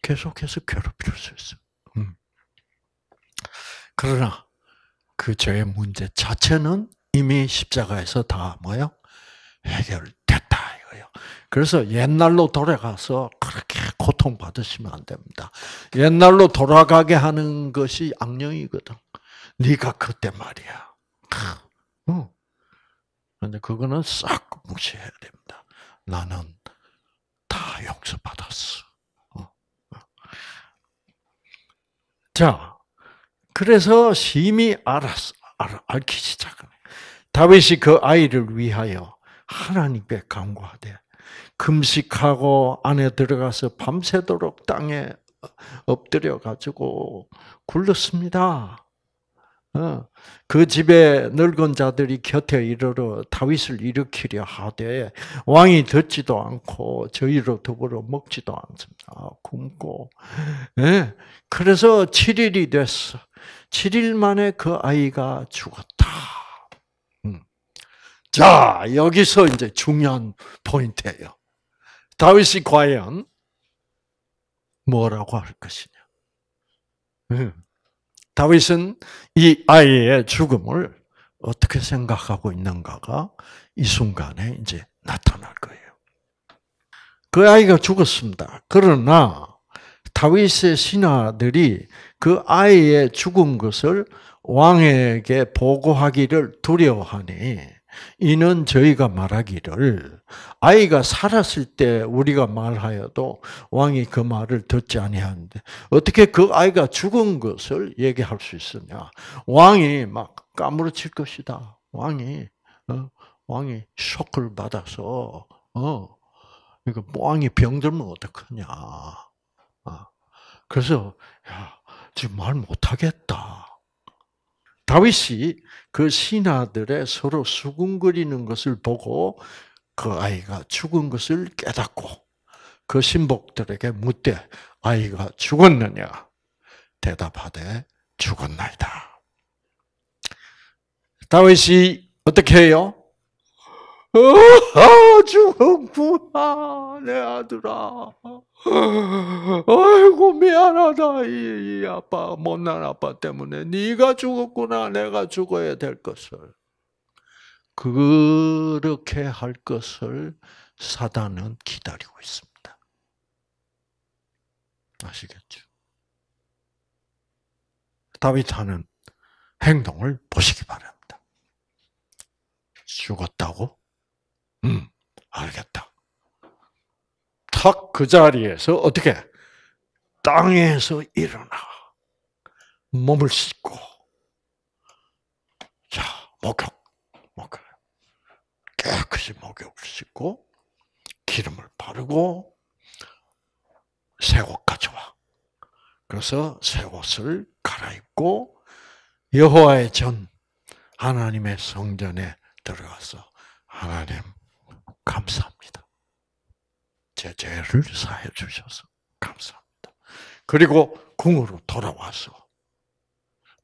계속해서 괴롭힐 수 있어. 음. 그러나 그 죄의 문제 자체는 이미 십자가에서 다 뭐요? 해결됐다 이거요 그래서 옛날로 돌아가서 그렇게 고통받으시면 안 됩니다. 옛날로 돌아가게 하는 것이 악령이거든. 네가 그때 말이야. 어. 근데 그거는 싹 무시해야 됩니다. 나는 다 용서받았어. 어. 자, 그래서 심히 알았, 알, 알기 시작하네. 다윗이 그 아이를 위하여 하나님께 간구하되 금식하고 안에 들어가서 밤새도록 땅에 엎드려 가지고 굴렀습니다. 어? 그 집에 늙은 자들이 곁에 이르러 다윗을 일으키려 하되 왕이 듣지도 않고 저희로 더불어 먹지도 않습니다. 아, 굶고. 네. 그래서 7일이 됐어. 7일 만에 그 아이가 죽었다. 음. 자, 여기서 이제 중요한 포인트예요. 다윗이 과연 뭐라고 할 것이냐. 음. 다윗은 이 아이의 죽음을 어떻게 생각하고 있는가가 이 순간에 이제 나타날 거예요. 그 아이가 죽었습니다. 그러나 다윗의 신하들이 그 아이의 죽은 것을 왕에게 보고하기를 두려워하니 이는 저희가 말하기를 아이가 살았을 때 우리가 말하여도 왕이 그 말을 듣지 아니하는데 어떻게 그 아이가 죽은 것을 얘기할 수있느냐 왕이 막 까무러칠 것이다. 왕이 어? 왕이 쇼크를 받아서 어 이거 그러니까 뭐 왕이 병들면 어떡하냐? 어. 그래서 야, 지금 말 못하겠다. 다윗이 그 신하들의 서로 수군거리는 것을 보고 그 아이가 죽은 것을 깨닫고 그 신복들에게 묻되 아이가 죽었느냐 대답하되 죽었나이다. 다윗이 어떻게 해요? 어, 아, 죽었구나, 내 아들아. 아이고 미안하다 이, 이, 아빠 못난 아빠 때문에 네가 죽었구나 내가 죽어야 될 것을 그렇게 할 것을 사단은 기다리고 있습니다. 아시겠죠? 다윗 하는 행동을 보시기 바랍니다. 죽었다고? 음, 알겠다. 탁그 자리에서 어떻게 땅에서 일어나 몸을 씻고 자 목욕 목욕 깨끗이 목욕을 씻고 기름을 바르고 새 옷 가져와 그래서 새 옷을 갈아입고 여호와의 전 하나님의 성전에 들어가서 하나님 감사합니다. 제재를 사해 주셔서 감사합니다. 그리고 궁으로 돌아와서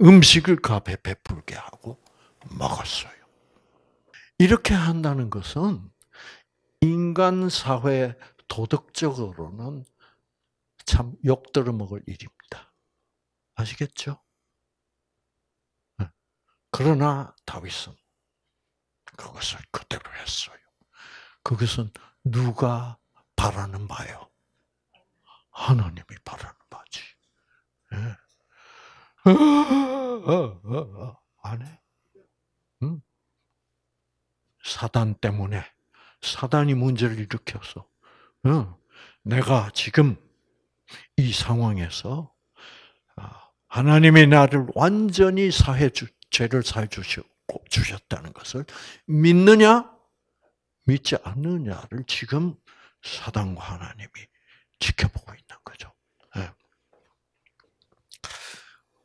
음식을 갑에 그 베풀게 하고 먹었어요. 이렇게 한다는 것은 인간 사회 도덕적으로는 참 욕들어 먹을 일입니다. 아시겠죠? 네. 그러나 다윗은 그것을 그대로 했어요. 그것은 누가 바라는 바요? 하나님이 바라는 바지. 예. 어, 어, 어, 안 해? 응? 사단 때문에 사단이 문제를 일으켜서 응. 내가 지금 이 상황에서 아, 하나님이 나를 완전히 사해 주 죄를 사해 주셨고 주셨다는 것을 믿느냐 믿지 않느냐를 지금 사단과 하나님이 지켜보고 있는 거죠. 네.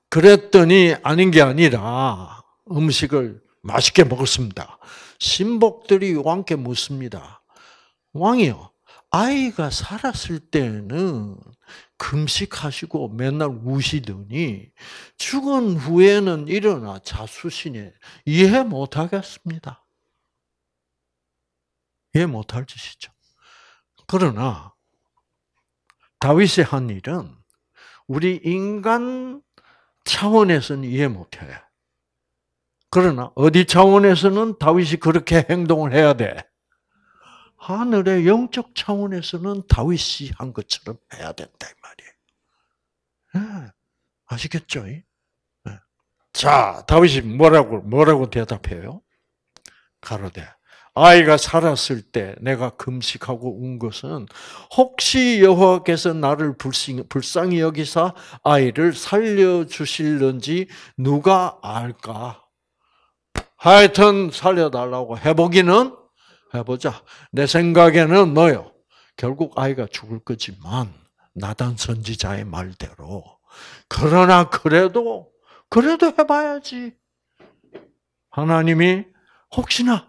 그랬더니 아닌 게 아니라 음식을 맛있게 먹었습니다. 신복들이 왕께 묻습니다. 왕이요. 아이가 살았을 때는 금식하시고 맨날 우시더니 죽은 후에는 일어나 자수신에 이해 못하겠습니다. 이해 못할 짓이죠. 그러나 다윗이 한 일은 우리 인간 차원에서는 이해 못해. 그러나 어디 차원에서는 다윗이 그렇게 행동을 해야 돼. 하늘의 영적 차원에서는 다윗이 한 것처럼 해야 된다 이 말이에요. 예, 아시겠죠? 예. 자, 다윗이 뭐라고 뭐라고 대답해요? 가로대. 아이가 살았을 때 내가 금식하고 운 것은 혹시 여호와께서 나를 불쌍히 여기사 아이를 살려주실는지 누가 알까? 하여튼 살려달라고 해보기는 해보자. 내 생각에는 너요 결국 아이가 죽을 거지만 나단 선지자의 말대로 그러나 그래도 그래도 해봐야지. 하나님이 혹시나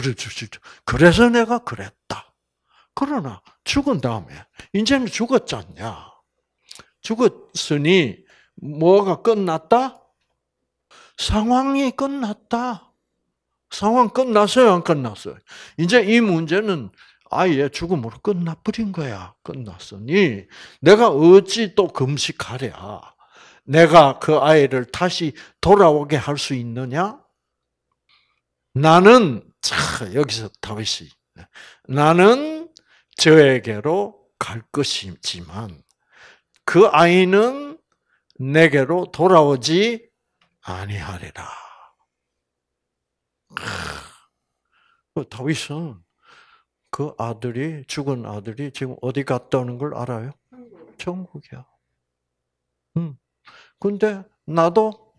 들어주실 줄. 그래서 내가 그랬다. 그러나 죽은 다음에 이제는 죽었잖냐. 죽었으니 뭐가 끝났다? 상황이 끝났다. 상황 끝났어요, 안 끝났어요? 이제 이 문제는 아예 죽음으로 끝나버린 거야. 끝났으니 내가 어찌 또 금식하랴. 내가 그 아이를 다시 돌아오게 할 수 있느냐? 나는 자, 여기서 다윗이 나는 저에게로 갈 것이지만 그 아이는 내게로 돌아오지 아니하리라. 다윗은 그 아들이 죽은 아들이 지금 어디 갔다 오는 걸 알아요? 천국이야. 음. 근데 나도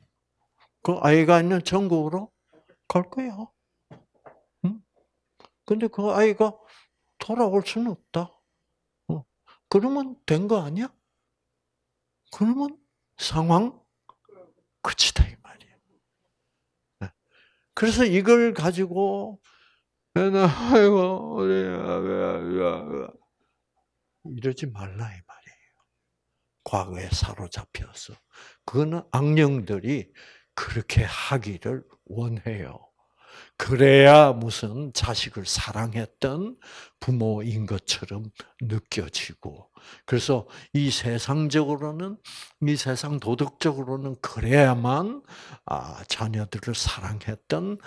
그 아이가 있는 천국으로 갈 거야. 근데 그 아이가 돌아올 수는 없다. 어. 그러면 된 거 아니야? 그러면 상황 끝이다 이 말이야. 네. 그래서 이걸 가지고 아이고 우리 이러지 말라 이 말이에요. 과거에 사로잡혀서 그거는 악령들이 그렇게 하기를 원해요. 그래야 무슨 자식을 사랑했던 부모인 것처럼 느껴지고, 그래서 이 세상적으로는, 이 세상 도덕적으로는 그래야만 아, 자녀들을 사랑했던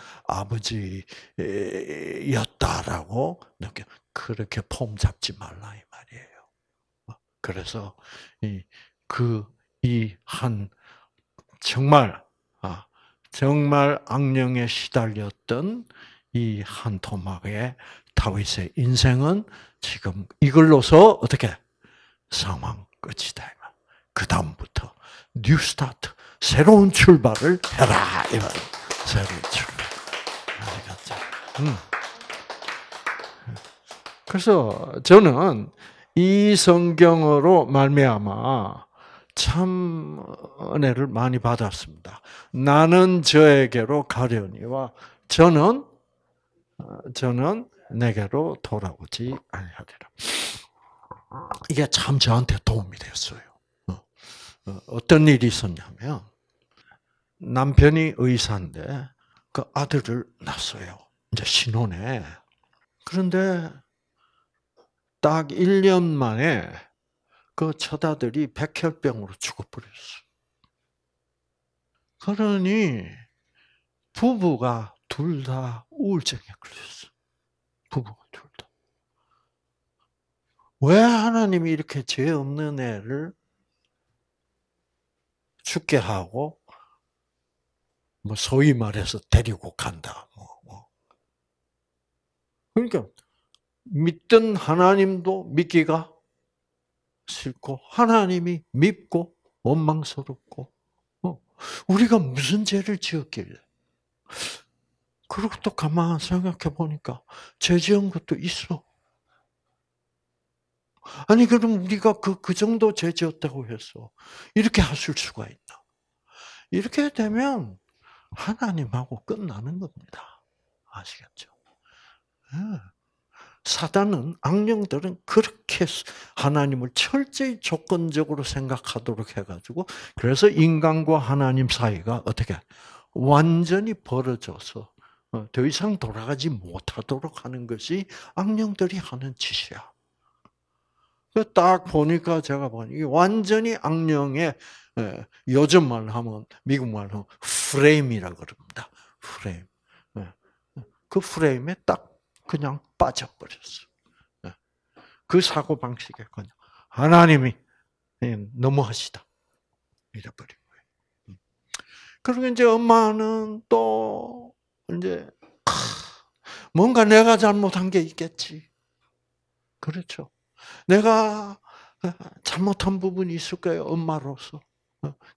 아버지였다라고 느껴. 그렇게 폼 잡지 말라, 이 말이에요. 그래서 이, 그, 이 한, 정말, 아, 정말 악령에 시달렸던 이 한 토막의 다윗의 인생은 지금 이걸로서 어떻게 상황 끝이다. 그 다음부터 뉴 스타트, 새로운 출발을 해라. 이말 새로운 출발. 아겠죠 음. 그래서 저는 이 성경으로 말미암아 참 은혜를 많이 받았습니다. 나는 저에게로 가려니와 저는 저는 내게로 돌아오지 아니하리라. 이게 참 저한테 도움이 됐어요. 어, 어, 어떤 일이 있었냐면 남편이 의사인데 그 아들을 낳았어요. 이제 신혼에. 그런데 딱 1년 만에 그처다들이 백혈병으로 죽어버렸어. 그러니 부부가 둘 다 우울증에 걸렸어. 부부가 둘 다. 왜 하나님이 이렇게 죄 없는 애를 죽게 하고 뭐 소위 말해서 데리고 간다. 뭐. 뭐. 그러니까 믿던 하나님도 믿기가 싫고 하나님이 밉고 원망스럽고 어, 우리가 무슨 죄를 지었길래 그리고 또 가만 생각해 보니까 죄 지은 것도 있어. 아니 그럼 우리가 그그 그 정도 죄 지었다고 해서 이렇게 하실 수가 있나? 이렇게 되면 하나님하고 끝나는 겁니다. 아시겠죠? 네. 사단은 악령들은 그렇게 하나님을 철저히 조건적으로 생각하도록 해가지고 그래서 인간과 하나님 사이가 어떻게 완전히 벌어져서 어, 더 이상 돌아가지 못하도록 하는 것이 악령들이 하는 짓이야. 딱 보니까 제가 보니 완전히 악령의 요즘 말 하면 미국 말로 프레임이라 그럽니다. 프레임. 예. 그 프레임에 딱 그냥 빠져버렸어. 예. 그 사고 방식에 그냥 하나님이 너무하시다 잃어버린 거예요. 음. 그리고 이제 엄마는 또 이제 뭔가 내가 잘못한 게 있겠지. 그렇죠. 내가 어, 잘못한 부분이 있을 거예요, 엄마로서.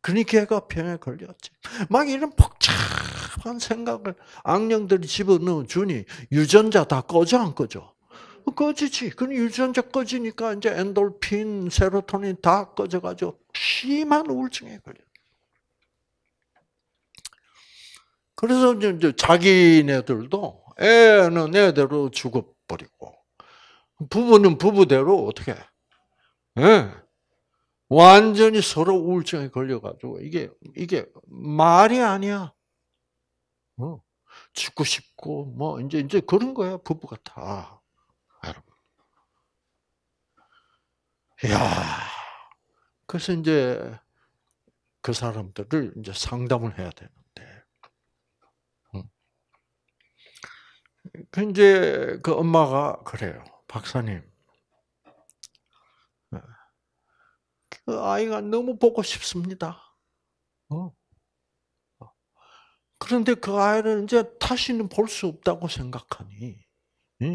그러니 까 걔가 병에 걸렸지. 막 이런 복잡한 생각을 악령들이 집어넣어 주니 유전자 다 꺼져 안 꺼져? 꺼지지. 그럼 유전자 꺼지니까 이제 엔돌핀, 세로토닌 다 꺼져가지고 심한 우울증에 걸려. 그래서 이제 자기네들도 애는 애대로 죽어버리고 부부는 부부대로 어떻게 예? 완전히 서로 우울증에 걸려가지고 이게 이게 말이 아니야. 어, 죽고 싶고 뭐 이제 이제 그런 거야 부부 같아. 여러분. 야, 그래서 이제 그 사람들을 이제 상담을 해야 되는데. 그 이제 그 엄마가 그래요, 박사님. 그 아이가 너무 보고 싶습니다. 어. 어. 그런데 그 아이를 이제 다시는 볼 수 없다고 생각하니 예.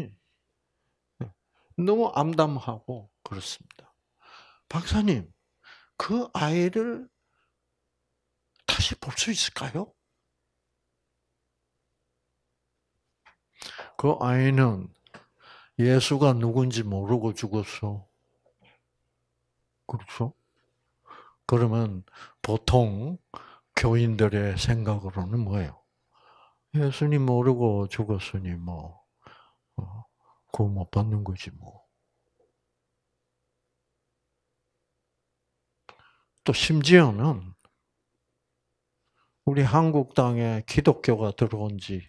예. 너무 암담하고 그렇습니다. 박사님, 그 아이를 다시 볼 수 있을까요? 그 아이는 예수가 누군지 모르고 죽었어. 그렇죠? 그러면 보통 교인들의 생각으로는 뭐예요? 예수님 모르고 죽었으니 뭐 구원 어, 그 못 받는 거지 뭐. 또 심지어는 우리 한국 땅에 기독교가 들어온 지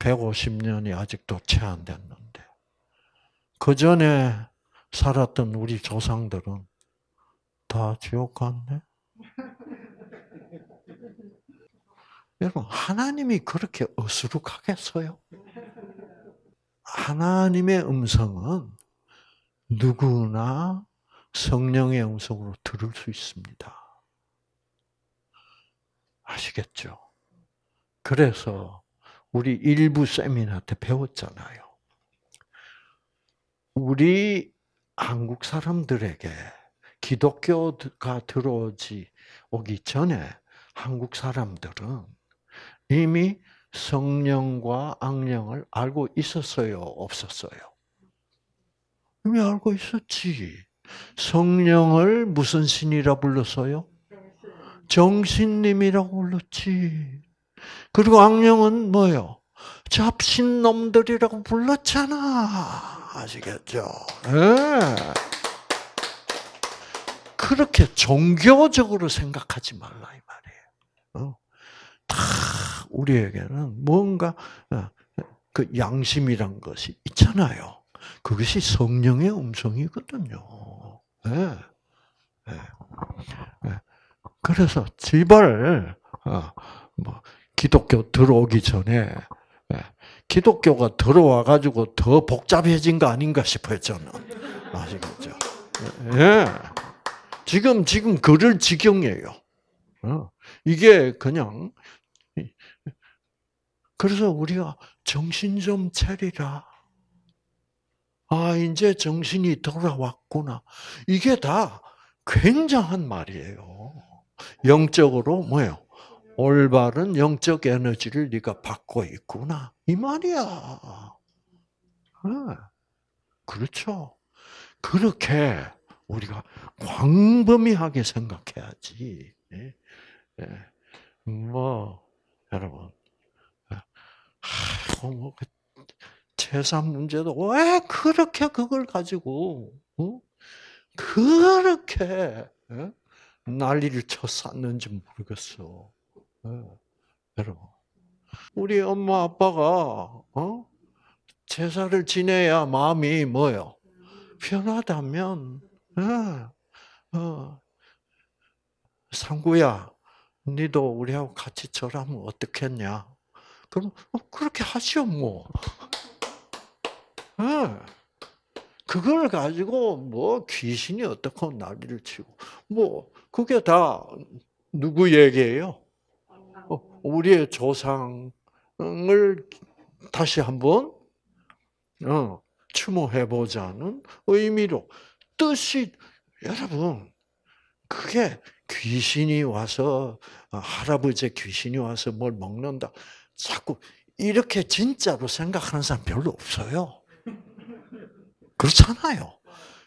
150년이 아직도 채 안 됐는데 그 전에 살았던 우리 조상들은 다 지옥 같네 여러분, 하나님이 그렇게 어수룩하겠어요? 하나님의 음성은 누구나 성령의 음성으로 들을 수 있습니다. 아시겠죠? 그래서 우리 일부 세미나한 배웠잖아요. 우리 한국 사람들에게 기독교가 들어오지 오기 전에 한국 사람들은 이미 성령과 악령을 알고 있었어요, 없었어요? 이미 알고 있었지. 성령을 무슨 신이라 불렀어요? 정신님이라고 불렀지. 그리고 악령은 뭐요? 잡신놈들이라고 불렀잖아. 아시겠죠? 네. 그렇게 종교적으로 생각하지 말라 이 말이에요. 어? 다 우리에게는 뭔가 어, 그 양심이란 것이 있잖아요. 그것이 성령의 음성이거든요. 네. 네. 그래서 제발 어, 뭐 기독교 들어오기 전에 기독교가 들어와 가지고 더 복잡해진 거 아닌가 싶어요 저는 아시겠죠? 예. 지금, 지금 그럴 지경이에요. 어? 이게 그냥, 그래서 우리가 정신 좀 차리라. 아, 이제 정신이 돌아왔구나. 이게 다 굉장한 말이에요. 영적으로 뭐예요? 올바른 영적 에너지를 네가 받고 있구나. 이 말이야. 네. 그렇죠. 그렇게 우리가 광범위하게 생각해야지. 예. 예. 뭐 여러분, 아이고 예. 뭐, 그 재산 문제도 왜 그렇게 그걸 가지고 어? 그렇게 어? 난리를 쳤었는지 모르겠어. 어? 여러분, 우리 엄마 아빠가 어? 제사를 지내야 마음이 뭐요? 편하다면 아, 어, 상구야, 니도 우리하고 같이 절하면 어떻겠냐? 그럼 어, 그렇게 하시오 뭐. 네. 그걸 가지고 뭐 귀신이 어떻고 난리를 치고 뭐 그게 다 누구 얘기예요? 어, 우리의 조상을 다시 한번 어, 추모해 보자는 의미로 뜻이 여러분 그게 귀신이 와서 어, 할아버지 귀신이 와서 뭘 먹는다. 자꾸 이렇게 진짜로 생각하는 사람 별로 없어요. 그렇잖아요.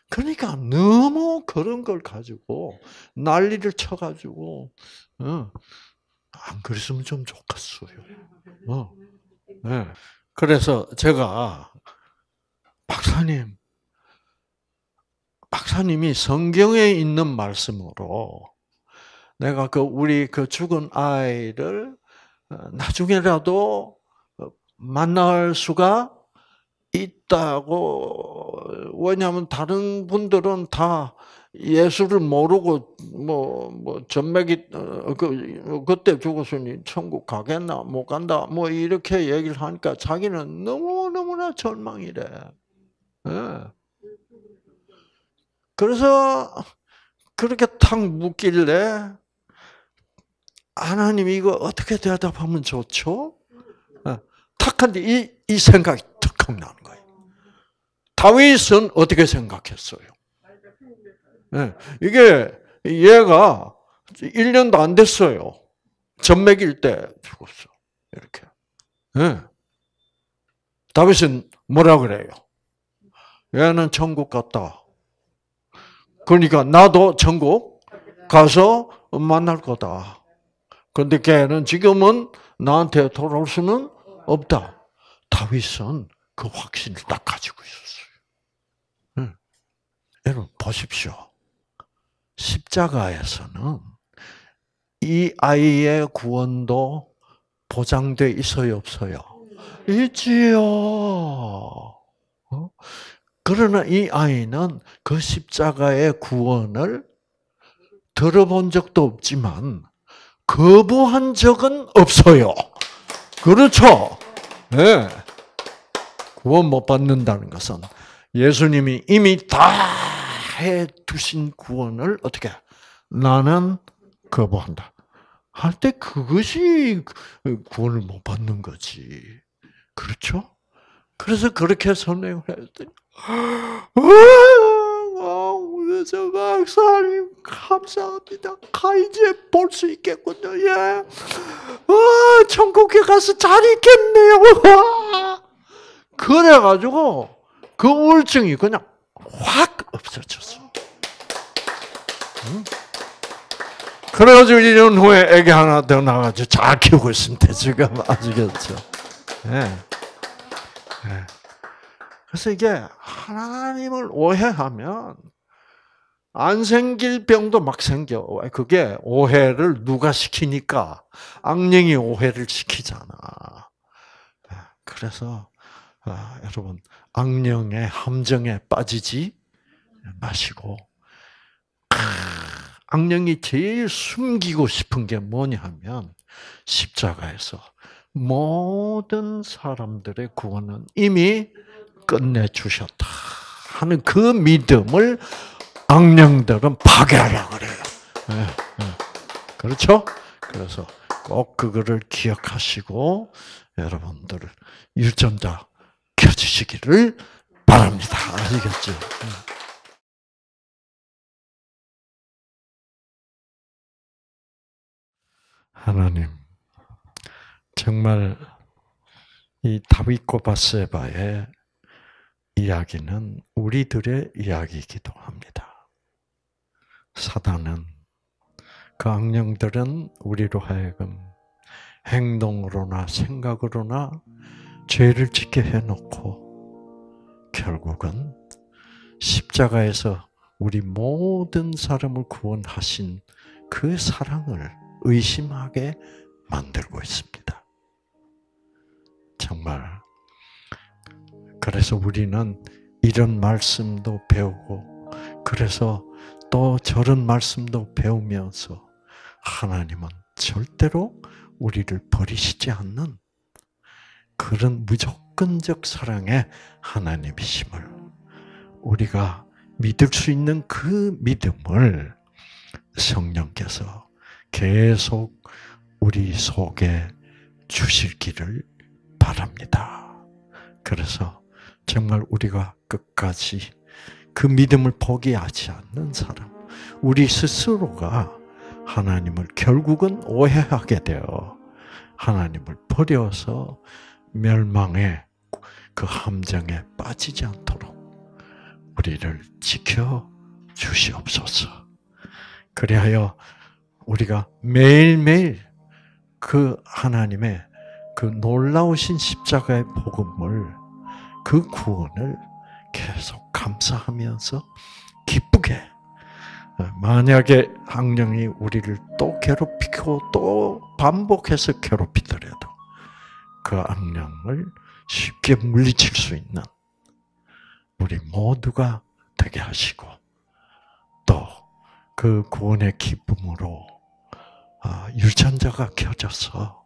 그러니까 너무 그런 걸 가지고 난리를 쳐가지고 어, 안 그랬으면 좀 좋겠어요. 어. 네. 그래서 제가 박사님 박사님이 성경에 있는 말씀으로 내가 그 우리 그 죽은 아이를 어, 나중에라도 어, 만날 수가 있다고 왜냐하면 다른 분들은 다 예수를 모르고 뭐뭐 뭐 전맥이 어, 그 그때 죽었으니 천국 가겠나 못 간다 뭐 이렇게 얘기를 하니까 자기는 너무 너무나 절망이래. 예. 그래서 그렇게 탁 묻길래 하나님 이거 어떻게 대답하면 좋죠? 어, 탁한데 이, 이 생각이 탁 나는 거예요. 다윗은 어떻게 생각했어요? 예, 이게 얘가 1년도 안 됐어요. 전맥일 때 죽었어. 이렇게. 예. 다윗은 뭐라 그래요? 얘는 천국 갔다. 그러니까 나도 천국 가서 만날 거다. 근데 걔는 지금은 나한테 돌아올 수는 없다. 다윗은 그 확신을 딱 가지고 있었어요. 여러분 보십시오. 십자가에서는 이 아이의 구원도 보장돼 있어요, 없어요? 있지요. 어? 그러나 이 아이는 그 십자가의 구원을 들어본 적도 없지만 거부한 적은 없어요. 그렇죠? 네. 구원 못 받는다는 것은 예수님이 이미 다 해 두신 구원을 어떻게 나는 거부한다. 할 때 그것이 구원을 못 받는 거지. 그렇죠? 그래서 그렇게 설명을 했더니 그래서 아, 박사님 감사합니다. 가 이제 볼 수 있겠군요. 예. 아, 천국에 가서 잘 있겠네요. 그래가지고 그 우울증이 그냥 확 없어졌어. 응? 그래가지고 1년 후에 애기 하나 더 나가지고 잘 키우고 있습니다. 지금 아시겠죠? 예. 예. 그래서 이게 하나님을 오해하면 안 생길 병도 막 생겨. 그게 오해를 누가 시키니까 악령이 오해를 시키잖아. 네, 그래서 아, 여러분 악령의 함정에 빠지지 마시고 악령이 제일 숨기고 싶은 게뭐냐면 십자가에서 모든 사람들의 구원은 이미 끝내주셨다 하는 그 믿음을 악령들은 파괴하라 그래요. 네, 네. 그렇죠? 그래서 꼭 그거를 기억하시고 여러분들 일점자 켜주시기를 바랍니다. 아시겠죠? 예. 하나님, 정말 이 다윗 고바세바의 이야기는 우리들의 이야기이기도 합니다. 사단은 그 악령들은 우리로 하여금 행동으로나 생각으로나 죄를 짓게 해놓고 결국은 십자가에서 우리 모든 사람을 구원하신 그 사랑을 의심하게 만들고 있습니다. 정말 그래서 우리는 이런 말씀도 배우고, 그래서 또 저런 말씀도 배우면서 하나님은 절대로 우리를 버리시지 않는 그런 무조건적 사랑의 하나님이심을 우리가 믿을 수 있는 그 믿음을 성령께서 계속 우리 속에 주실기를 바랍니다. 그래서 정말 우리가 끝까지 그 믿음을 포기하지 않는 사람, 우리 스스로가 하나님을 결국은 오해하게 되어 하나님을 버려서 멸망의 그 함정에 빠지지 않도록 우리를 지켜 주시옵소서. 그리하여 우리가 매일매일 그 하나님의 그 놀라우신 십자가의 복음을 그 구원을 계속 감사하면서 기쁘게 어, 만약에 악령이 우리를 또 괴롭히고 또 반복해서 괴롭히더라도 그 악령을 쉽게 물리칠 수 있는 우리 모두가 되게 하시고 또 그 구원의 기쁨으로 어, 유전자가 켜져서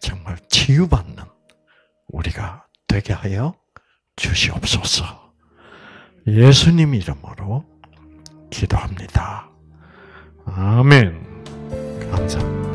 정말 치유받는 우리가 되게 하여 주시옵소서. 예수님 이름으로 기도합니다. 아멘. 감사합니다.